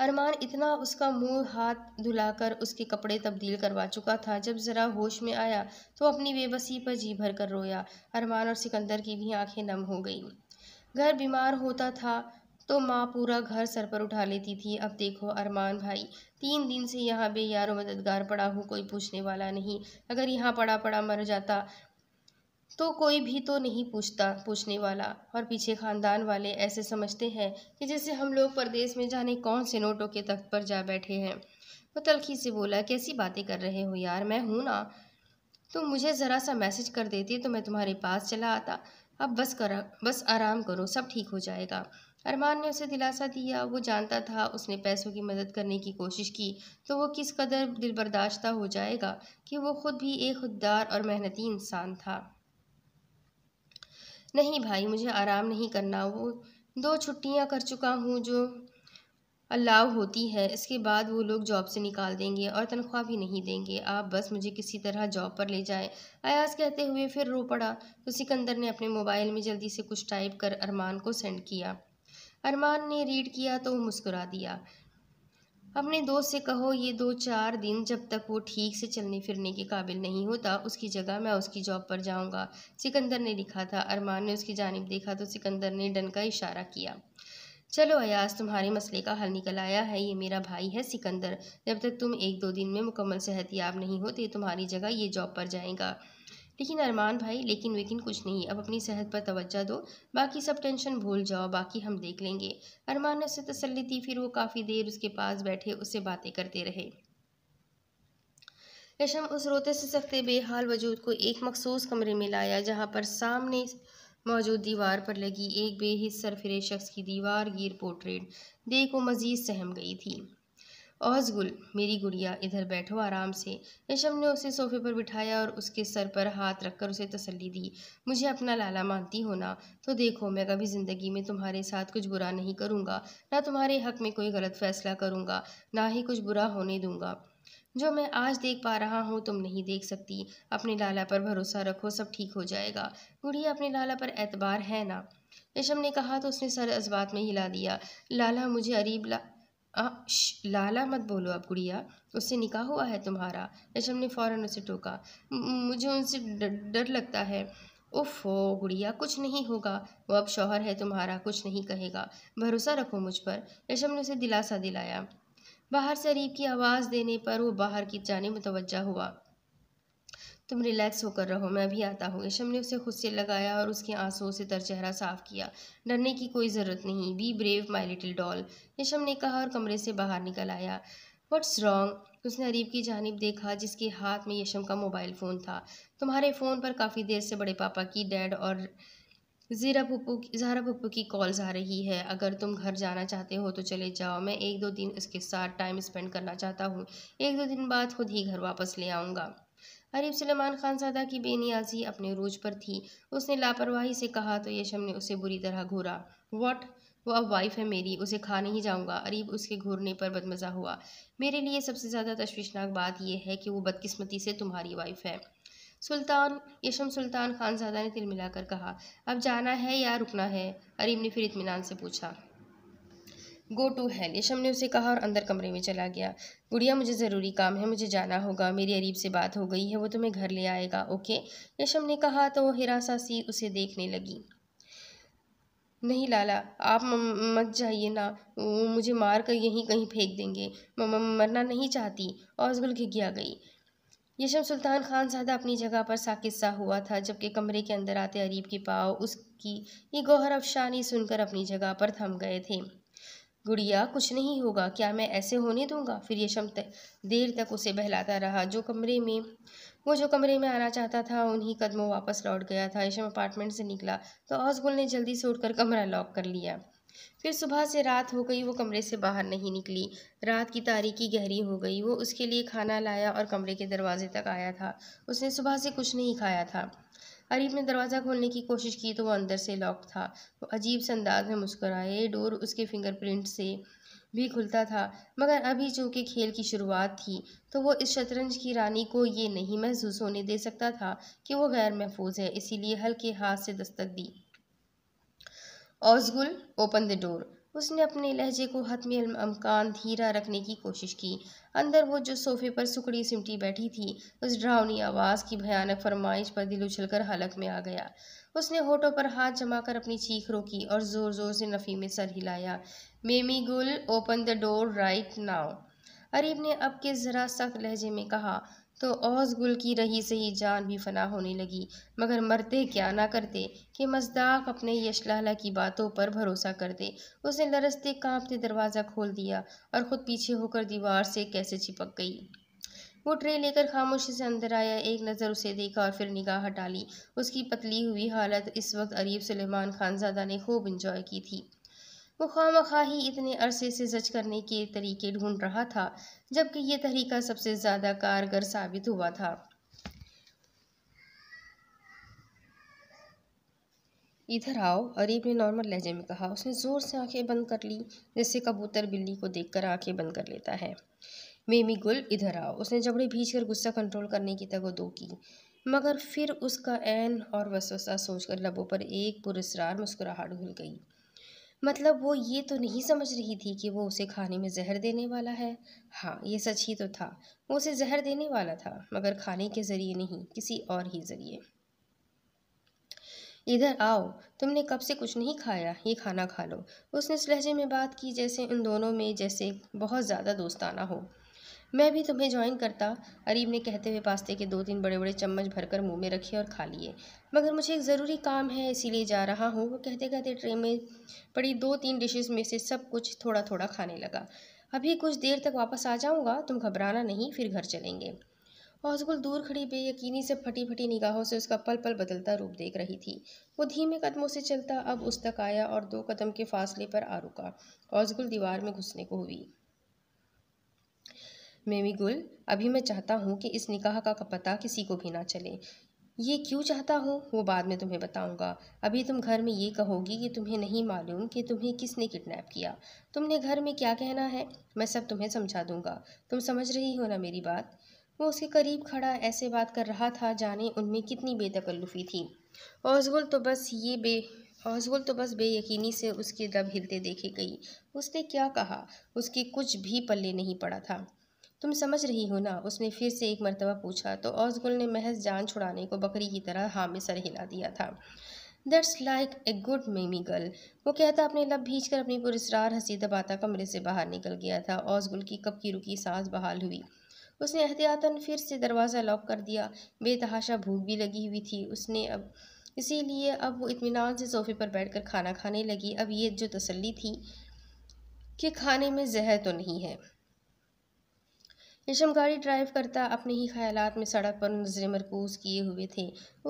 अरमान इतना उसका मुंह हाथ धुलाकर उसके कपड़े तब्दील करवा चुका था जब ज़रा होश में आया तो अपनी बेबसी पर जी भर कर रोया अरमान और सिकंदर की भी आंखें नम हो गई घर बीमार होता था तो माँ पूरा घर सर पर उठा लेती थी अब देखो अरमान भाई तीन दिन से यहाँ बेयारो मददगार पड़ा हूँ कोई पूछने वाला नहीं अगर यहाँ पड़ा पड़ा मर जाता तो कोई भी तो नहीं पूछता पूछने वाला और पीछे खानदान वाले ऐसे समझते हैं कि जैसे हम लोग परदेश में जाने कौन से नोटों के तख्त पर जा बैठे हैं वो तलखी से बोला कैसी बातें कर रहे हो यार मैं हूँ ना तुम मुझे ज़रा सा मैसेज कर देती तो मैं तुम्हारे पास चला आता अब बस कर बस आराम करो सब ठीक हो जाएगा अरमान ने उसे दिलासा दिया वो जानता था उसने पैसों की मदद करने की कोशिश की तो वो किस कदर दिल बर्दाश्ता हो जाएगा कि वो खुद भी एक खुददार और मेहनती इंसान था नहीं भाई मुझे आराम नहीं करना वो दो छुट्टियां कर चुका हूँ जो अलाव होती है इसके बाद वो लोग जॉब से निकाल देंगे और तनख्वाह भी नहीं देंगे आप बस मुझे किसी तरह जॉब पर ले जाएं अयास कहते हुए फिर रो पड़ा तो सिकंदर ने अपने मोबाइल में जल्दी से कुछ टाइप कर अरमान को सेंड किया अरमान ने रीड किया तो मुस्कुरा दिया अपने दोस्त से कहो ये दो चार दिन जब तक वो ठीक से चलने फिरने के काबिल नहीं होता उसकी जगह मैं उसकी जॉब पर जाऊंगा सिकंदर ने लिखा था अरमान ने उसकी जानब देखा तो सिकंदर ने डन का इशारा किया चलो अयास तुम्हारे मसले का हल निकल आया है ये मेरा भाई है सिकंदर जब तक तुम एक दो दिन में मुकम्मल सेहतियाब नहीं होते तुम्हारी जगह ये जॉब पर जाएगा लेकिन अरमान भाई लेकिन वेकिन कुछ नहीं अब अपनी सेहत पर तवज्जा दो बाकी सब टेंशन भूल जाओ बाकी हम देख लेंगे अरमान ने उसे तसली दी फिर वो काफ़ी देर उसके पास बैठे उससे बातें करते रहे रेशम उस रोते से सकते बेहाल वजूद को एक मखसूस कमरे में लाया जहाँ पर सामने मौजूद दीवार पर लगी एक बेहिस सरफरे शख्स की दीवार गिर पोर्ट्रेट देखो मजीद सहम गई थी औजगुल मेरी गुड़िया इधर बैठो आराम से रेशम ने उसे सोफे पर बिठाया और उसके सर पर हाथ रखकर उसे तसल्ली दी मुझे अपना लाला मानती हो ना तो देखो मैं कभी ज़िंदगी में तुम्हारे साथ कुछ बुरा नहीं करूँगा ना तुम्हारे हक में कोई गलत फैसला करूँगा ना ही कुछ बुरा होने दूँगा जो मैं आज देख पा रहा हूँ तुम नहीं देख सकती अपने लाला पर भरोसा रखो सब ठीक हो जाएगा गुड़िया अपने लाला पर एतबार है ना रेशम ने कहा तो उसने सर अजबात में हिला दिया लाला मुझे अरीब ला लाला मत बोलो आप गुड़िया उससे निकाह हुआ है तुम्हारा यशम ने फ़ौरन उसे टोका मुझे उनसे डर लगता है ओफो गुड़िया कुछ नहीं होगा वो अब शौहर है तुम्हारा कुछ नहीं कहेगा भरोसा रखो मुझ पर यशम ने उसे दिलासा दिलाया बाहर से अरीब की आवाज़ देने पर वो बाहर की जाने मुतवजा हुआ तुम रिलैक्स होकर रहो मैं भी आता हूँ यशम ने उसे खुद से लगाया और उसके आंसुओं से तर चेहरा साफ किया डरने की कोई ज़रूरत नहीं be brave my little doll Yasham ने कहा और कमरे से बाहर निकल आया व्हाट्स रॉन्ग उसने अरीब की जानब देखा जिसके हाथ में यशम का मोबाइल फ़ोन था तुम्हारे फ़ोन पर काफ़ी देर से बड़े पापा की डैड और ज़ीरा पप्पू ज़ारा जहरा पप्पू की कॉल्स आ रही है अगर तुम घर जाना चाहते हो तो चले जाओ मैं एक दो दिन उसके साथ टाइम स्पेंड करना चाहता हूँ एक दो दिन बाद खुद ही घर वापस ले आऊँगा हरीफ खान सादा की बेनियाजी अपने रोज पर थी उसने लापरवाही से कहा तो यशम ने उसे बुरी तरह घूरा वॉट वो अब वाइफ है मेरी उसे खा नहीं जाऊंगा अरीब उसके घूरने पर बदमज़ा हुआ मेरे लिए सबसे ज़्यादा तश्वीशनाक बात यह है कि वो बदकिस्मती से तुम्हारी वाइफ है सुल्तान यशम सुल्तान खानसादा ने तिल मिलाकर कहा अब जाना है या रुकना है अरीब ने फिर इतमान से पूछा गो टू हेल यशम ने उसे कहा और अंदर कमरे में चला गया गुड़िया मुझे ज़रूरी काम है मुझे जाना होगा मेरी अरीब से बात हो गई है वो तुम्हें घर ले आएगा ओके यशम ने कहा तो वो हिरासा सी उसे देखने लगी नहीं लाला आप मत जाइए ना मुझे मार कर यहीं कहीं फेंक देंगे मरना नहीं चाहती औसगुल घिघिया गई यशम सुल्तान खान सादा अपनी जगह पर साकिस्सा हुआ था जबकि कमरे के अंदर आते अरीब के पाव उसकी ये गौहर अफशानी सुनकर अपनी जगह पर थम गए थे गुड़िया कुछ नहीं होगा क्या मैं ऐसे होने दूंगा फिर यशम देर तक उसे बहलाता रहा जो कमरे में वो जो कमरे में आना चाहता था उन्हीं कदमों वापस लौट गया था यशम अपार्टमेंट से निकला तो औसगुल ने जल्दी से उठकर कमरा लॉक कर लिया फिर सुबह से रात हो गई वो कमरे से बाहर नहीं निकली रात की तारीकी गहरी हो गई वो उसके लिए खाना लाया और कमरे के दरवाजे तक आया था उसने सुबह से कुछ नहीं खाया था अरीब ने दरवाज़ा खोलने की कोशिश की तो वो अंदर से लॉक था वो अजीब से अंदाज में मुस्कराए डोर उसके फिंगरप्रिंट से भी खुलता था मगर अभी चूँकि खेल की शुरुआत थी तो वो इस शतरंज की रानी को ये नहीं महसूस होने दे सकता था कि वो गैर महफूज है इसीलिए हल्के हाथ से दस्तक दी ओजगुल ओपन द डोर उसने अपने लहजे को हतमी अमकान धीरा रखने की कोशिश की अंदर वो जो सोफे पर सुकड़ी सिमटी बैठी थी उस ड्रावनी आवाज़ की भयानक फरमाइश पर दिल उछल कर हलक में आ गया उसने होठों पर हाथ जमाकर अपनी चीख रोकी और ज़ोर ज़ोर से नफ़ी में सर हिलाया मेमी गुल open the door right now Areeb ने अब के ज़रा सख्त लहजे में कहा तो ओस गुल की रही सही जान भी फना होने लगी मगर मरते क्या ना करते कि मजदाक अपने यशलाला की बातों पर भरोसा करते उसने लरसते कांपते दरवाज़ा खोल दिया और ख़ुद पीछे होकर दीवार से कैसे चिपक गई वो ट्रे लेकर खामोशी से अंदर आया एक नज़र उसे देखा और फिर निगाह हटा ली उसकी पतली हुई हालत इस वक्त अरीब सलेमान खानजादा ने खूब इंजॉय की थी मुखाम खा ही इतने अरसे से जज करने के तरीके ढूंढ रहा था जबकि ये तरीका सबसे ज़्यादा कारगर साबित हुआ था इधर आओ अरीब ने नॉर्मल लहजे में कहा उसने ज़ोर से आंखें बंद कर ली जैसे कबूतर बिल्ली को देखकर आंखें बंद कर लेता है मेमी गुल इधर आओ उसने जबड़े भीज कर गुस्सा कंट्रोल करने की तगो दो की मगर फिर उसका ऐन और वसवसा सोचकर लबों पर एक पुरस्ार मुस्कुराहट घुल गई मतलब वो ये तो नहीं समझ रही थी कि वो उसे खाने में जहर देने वाला है हाँ ये सच ही तो था वो उसे जहर देने वाला था मगर खाने के ज़रिए नहीं किसी और ही ज़रिए इधर आओ तुमने कब से कुछ नहीं खाया ये खाना खा लो उसने इस लहजे में बात की जैसे उन दोनों में जैसे बहुत ज़्यादा दोस्ताना हो मैं भी तुम्हें ज्वाइन करता अरीब ने कहते हुए पास्ते के दो तीन बड़े बड़े चम्मच भरकर मुंह में रखे और खा लिए मगर मुझे एक ज़रूरी काम है इसीलिए जा रहा हूँ वो कहते कहते ट्रे में पड़ी दो तीन डिशेस में से सब कुछ थोड़ा थोड़ा खाने लगा अभी कुछ देर तक वापस आ जाऊँगा तुम घबराना नहीं फिर घर चलेंगे हौसगुल दूर खड़ी बेयकीनी से फटी फटी निगाहों से उसका पल पल बदलता रूप देख रही थी वो धीमे कदमों से चलता अब उस तक आया और दो कदम के फासले पर आ रुका हौसगुल दीवार में घुसने को हुई मेमीगुल अभी मैं चाहता हूँ कि इस निकाह का पता किसी को भी ना चले ये क्यों चाहता हो वो बाद में तुम्हें बताऊंगा अभी तुम घर में ये कहोगी कि तुम्हें नहीं मालूम कि तुम्हें किसने किडनैप किया तुमने घर में क्या कहना है मैं सब तुम्हें समझा दूंगा तुम समझ रही हो ना मेरी बात वो उसके करीब खड़ा ऐसे बात कर रहा था जाने उनमें कितनी बेतकल्लुफ़ी थी औजगुल तो बस ये बे औजगुल तो बस बेयकीनी से उसके दब हिलते देखे गई उसने क्या कहा उसके कुछ भी पल्ले नहीं पड़ा था तुम समझ रही हो ना उसने फिर से एक मरतबा पूछा तो औसगुल ने महज जान छुड़ाने को बकरी की तरह हाँ में सर हिला दिया था दैट्स लाइक ए गुड मेमी गर्ल वो कहता अपने लब भीज कर अपनी पुरस्ार हंसी दबाता कमरे से बाहर निकल गया था औसगुल की कब की रुकी सांस बहाल हुई उसने एहतियातन फिर से दरवाज़ा लॉक कर दिया बेतहाशा भूख भी लगी हुई थी उसने अब इसीलिए अब वो इतमान से सोफे पर बैठकर खाना खाने लगी अब ये जो तसल्ली थी कि खाने में जहर तो नहीं है रेशम गाड़ी ड्राइव करता अपने ही ख्याल में सड़क पर नजर मरकूज किए हुए थे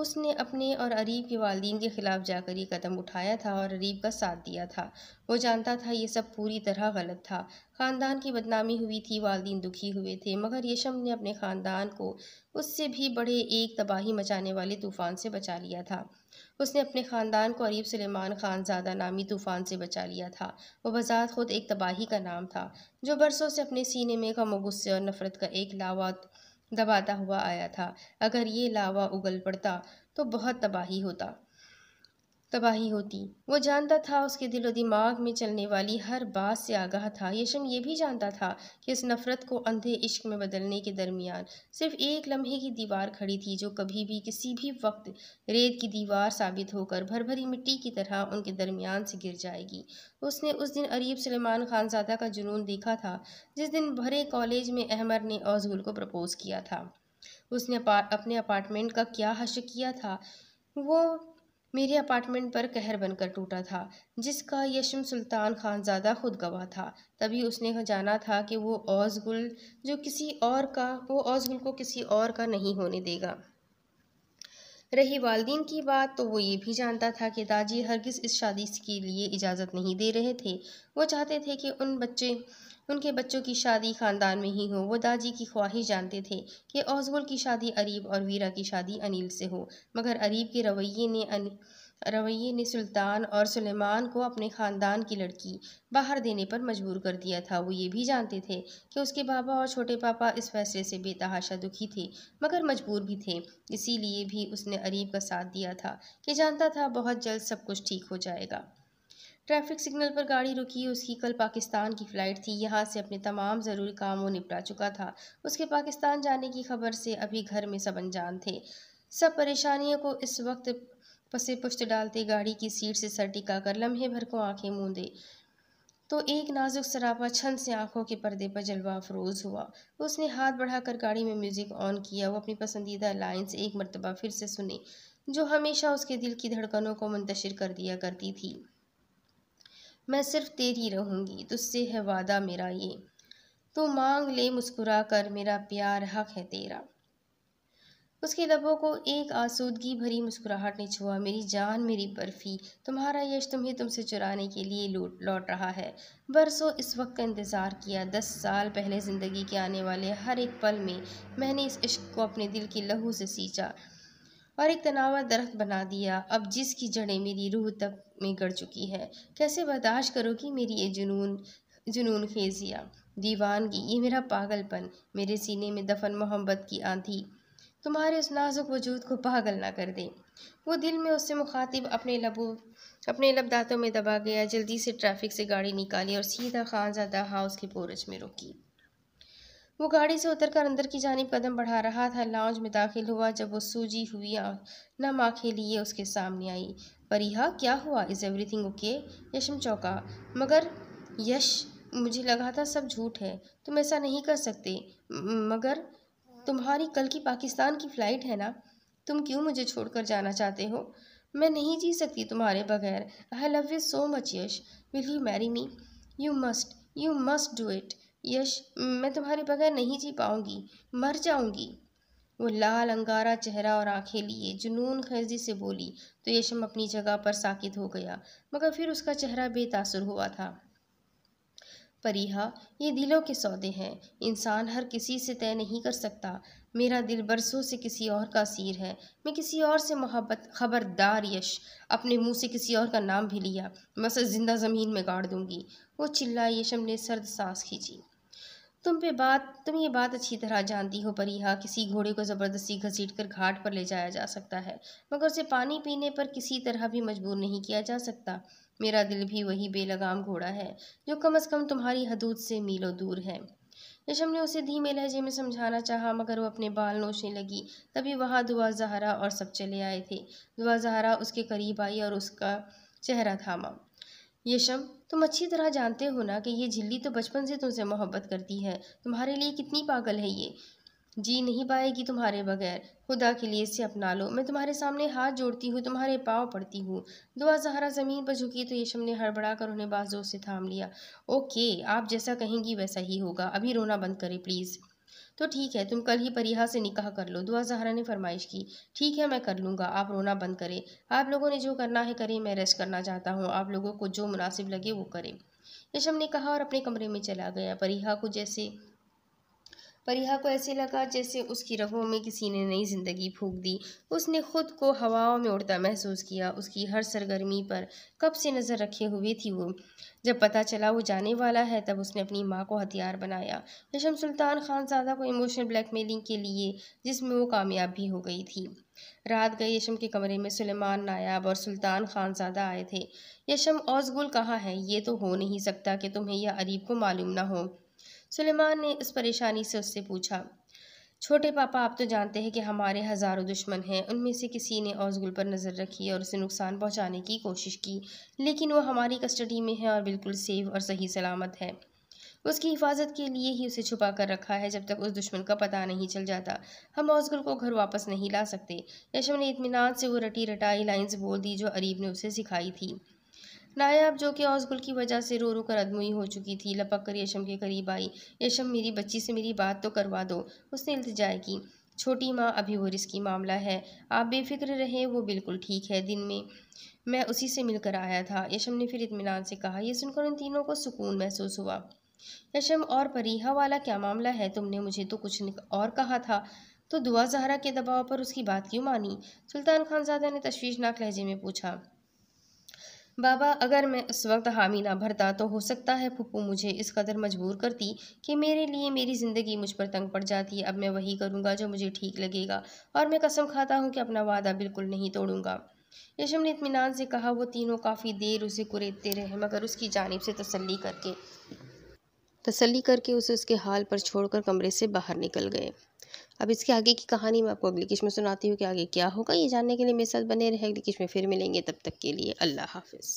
उसने अपने और अरीब के वालदीन के ख़िलाफ़ जाकर ये कदम उठाया था और अरीब का साथ दिया था वो जानता था ये सब पूरी तरह गलत था ख़ानदान की बदनामी हुई थी वालदीन दुखी हुए थे मगर यशम ने अपने ख़ानदान को उससे भी बड़े एक तबाही मचाने वाले तूफ़ान से बचा लिया था उसने अपने ख़ानदान को अरीब सलेमान खान ज़्यादा नामी तूफ़ान से बचा लिया था वह बजात खुद एक तबाही का नाम था जो बरसों से अपने सीने में गम गुस्से और नफ़रत का एक लावा दबाता हुआ आया था अगर ये लावा उगल पड़ता तो बहुत तबाही होता तबाही होती वो जानता था उसके दिलो दिमाग में चलने वाली हर बात से आगाह था यशम ये भी जानता था कि इस नफ़रत को अंधे इश्क में बदलने के दरमियान सिर्फ एक लम्हे की दीवार खड़ी थी जो कभी भी किसी भी वक्त रेत की दीवार साबित होकर भरभरी मिट्टी की तरह उनके दरमियान से गिर जाएगी उसने उस दिन अरीब सलेमान खानजादा का जुनून देखा था जिस दिन भरे कॉलेज में अहमर ने औजगुल को प्रपोज़ किया था उसने अपने अपार्टमेंट का क्या हश किया था वो मेरे अपार्टमेंट पर कहर बनकर टूटा था जिसका यशम सुल्तान खानजादा खुद गवाह था तभी उसने जाना था कि वो औजगुल जो किसी और का वो औजगुल को किसी और का नहीं होने देगा रही वालदीन की बात तो वो ये भी जानता था कि दाजी हरगिज़ इस शादी के लिए इजाज़त नहीं दे रहे थे वो चाहते थे कि उन बच्चे उनके बच्चों की शादी खानदान में ही हो वो दाजी की ख्वाहिश जानते थे कि ओजगुल की शादी अरीब और वीरा की शादी अनिल से हो मगर अरीब के रवैये ने अन... रवैये ने सुल्तान और सुलेमान को अपने ख़ानदान की लड़की बाहर देने पर मजबूर कर दिया था वो ये भी जानते थे कि उसके बाबा और छोटे पापा इस फैसले से बेतहाशा दुखी थे मगर मजबूर भी थे इसीलिए भी उसने अरीब का साथ दिया था कि जानता था बहुत जल्द सब कुछ ठीक हो जाएगा ट्रैफिक सिग्नल पर गाड़ी रुकी उसकी कल पाकिस्तान की फ़्लाइट थी यहाँ से अपने तमाम ज़रूरी काम वो निपटा चुका था उसके पाकिस्तान जाने की खबर से अभी घर में सब अनजान थे सब परेशानियों को इस वक्त पसे पुश्त डालते गाड़ी की सीट से सर टिका कर लम्हे भर को आंखें मूंदे तो एक नाजुक सरापा छन से आंखों के पर्दे पर जलवा अफरोज हुआ उसने हाथ बढ़ाकर गाड़ी में म्यूज़िक ऑन किया वो अपनी पसंदीदा लाइन्स एक मरतबा फिर से सुने जो हमेशा उसके दिल की धड़कनों को मुंतशिर कर दिया करती थी मैं सिर्फ तेरी रहूँगी तुझसे है वादा मेरा ये तो मांग ले मुस्कुरा कर मेरा प्यार हक है तेरा उसके लबों को एक आसूदगी भरी मुस्कुराहट ने छुआ मेरी जान मेरी बर्फी तुम्हारा यश तुम्हें तुमसे चुराने के लिए लौट लौट रहा है बरसों इस वक्त का इंतज़ार किया दस साल पहले ज़िंदगी के आने वाले हर एक पल में मैंने इस इश्क को अपने दिल की लहू से सींचा और एक तनावा दरख्त बना दिया अब जिसकी जड़ें मेरी रूह तक में गड़ चुकी हैं कैसे बर्दाश्त करो कि मेरी ये जुनून जुनून खेजिया दीवानगी ये मेरा पागलपन मेरे सीने में दफन मोहब्बत की आंधी तुम्हारे उस नाजुक वजूद को पागल ना कर दे वो दिल में उससे मुखातिब अपने लबो अपने लब दांतों में दबा गया जल्दी से ट्रैफिक से गाड़ी निकाली और सीधा खानजादा हाउस के पोरच में रुकी वो गाड़ी से उतरकर अंदर की जानी कदम बढ़ा रहा था लाउंज में दाखिल हुआ जब वो सूजी हुई नम आँखें लिए उसके सामने आई परिहा क्या हुआ इज़ एवरीथिंग ओके यशम चौका मगर यश मुझे लगा था सब झूठ है तुम ऐसा नहीं कर सकते मगर तुम्हारी कल की पाकिस्तान की फ़्लाइट है ना तुम क्यों मुझे छोड़कर जाना चाहते हो मैं नहीं जी सकती तुम्हारे बगैर I love you so much Yash will you marry me you must you must do it Yash मैं तुम्हारे बगैर नहीं जी पाऊंगी मर जाऊंगी वो लाल अंगारा चेहरा और आंखें लिए जुनून खर्जी से बोली तो यशम अपनी जगह पर साकित हो गया मगर फिर उसका चेहरा बेतासुर हुआ था परिहा ये दिलों के सौदे हैं इंसान हर किसी से तय नहीं कर सकता मेरा दिल बरसों से किसी और का सिर है मैं किसी और से मोहब्बत खबरदार यश अपने मुंह से किसी और का नाम भी लिया मैं उसे जिंदा ज़मीन में गाड़ दूंगी वो चिल्ला यशम ने सर्द सांस खींची तुम पे बात तुम ये बात अच्छी तरह जानती हो परिहा किसी घोड़े को ज़बरदस्ती घसीट कर घाट पर ले जाया जा सकता है मगर उसे पानी पीने पर किसी तरह भी मजबूर नहीं किया जा सकता मेरा दिल भी वही बेलगाम घोड़ा है जो कम अज़ कम तुम्हारी हदूद से मीलों दूर है रेशम ने उसे धीमे लहजे में समझाना चाहा मगर वो अपने बाल नोचने लगी तभी वहाँ दुआ जहरा और सब चले आए थे दुआ जहरा उसके करीब आई और उसका चेहरा थामा यशम तुम अच्छी तरह जानते हो ना कि ये झिल्ली तो बचपन से तुमसे मोहब्बत करती है तुम्हारे लिए कितनी पागल है ये जी नहीं पाएगी तुम्हारे बगैर खुदा के लिए इसे अपना लो मैं तुम्हारे सामने हाथ जोड़ती हूँ तुम्हारे पाँव पड़ती हूँ दुआ जहरा ज़मीन पर झुकी तो यशम ने हड़बड़ा कर उन्हें बाजों से थाम लिया ओके आप जैसा कहेंगी वैसा ही होगा अभी रोना बंद करें प्लीज़ तो ठीक है तुम कल ही परिहा से निकाह कर लो दुआ जहरा ने फरमाइश की ठीक है मैं कर लूँगा आप रोना बंद करें आप लोगों ने जो करना है करें मैं रेस्ट करना चाहता हूँ आप लोगों को जो मुनासिब लगे वो करें यशम ने कहा और अपने कमरे में चला गया परिहा को जैसे परिहा को ऐसे लगा जैसे उसकी रगों में किसी ने नई जिंदगी फूक दी उसने खुद को हवाओं में उड़ता महसूस किया उसकी हर सरगर्मी पर कब से नज़र रखे हुए थी वो जब पता चला वो जाने वाला है तब उसने अपनी माँ को हथियार बनाया यशम सुल्तान ख़ान खानजादा को इमोशनल ब्लैकमेलिंग के लिए जिसमें वो कामयाब भी हो गई थी रात गए यशम के कमरे में सुलेमान नायाब और सुल्तान ख़ान खानजादा आए थे यशम औसगुल कहाँ है ये तो हो नहीं सकता कि तुम्हें यह अरीब को मालूम ना हो सुलेमान ने उस परेशानी से उससे पूछा छोटे पापा आप तो जानते हैं कि हमारे हज़ारों दुश्मन हैं उनमें से किसी ने औजगुल पर नज़र रखी और उसे नुकसान पहुंचाने की कोशिश की लेकिन वह हमारी कस्टडी में है और बिल्कुल सेफ और सही सलामत है उसकी हिफाजत के लिए ही उसे छुपा कर रखा है जब तक उस दुश्मन का पता नहीं चल जाता हम औजगुल को घर वापस नहीं ला सकते यशम ने इतमान से वो रटी रटाई लाइन्स बोल दी जो अरीब ने उसे सिखाई थी नायाब जो कि औसगुल की वजह से रो रो कर अदमुई हो चुकी थी लपक कर यशम के करीब आई यशम मेरी बच्ची से मेरी बात तो करवा दो उसने इल्तजा की छोटी माँ अभी वो रिस्की मामला है आप बेफिक्र रहें वो बिल्कुल ठीक है दिन में मैं उसी से मिलकर आया था यशम ने फिर इतमान से कहा यह सुनकर उन तीनों को सुकून महसूस हुआ यशम और परीहा वाला क्या मामला है तुमने मुझे तो कुछ और कहा था तो दुआ जहरा के दबाव पर उसकी बात क्यों मानी सुल्तान ख़ानजादा ने तशवीशनाक लहजे में पूछा बाबा अगर मैं उस वक्त हामी ना भरता तो हो सकता है पप्पू मुझे इस कदर मजबूर करती कि मेरे लिए मेरी ज़िंदगी मुझ पर तंग पड़ जाती अब मैं वही करूँगा जो मुझे ठीक लगेगा और मैं कसम खाता हूँ कि अपना वादा बिल्कुल नहीं तोड़ूंगा यशम ने इतमान से कहा वो तीनों काफ़ी देर उसे कुरेदते रहे मगर उसकी जानब से तसली करके तसली करके उसे उसके हाल पर छोड़कर कमरे से बाहर निकल गए अब इसके आगे की कहानी मैं आपको अगली किश में सुनाती हूँ कि आगे क्या होगा ये जानने के लिए मेरे साथ बने रहे अगली किश में फिर मिलेंगे तब तक के लिए अल्लाह हाफिज़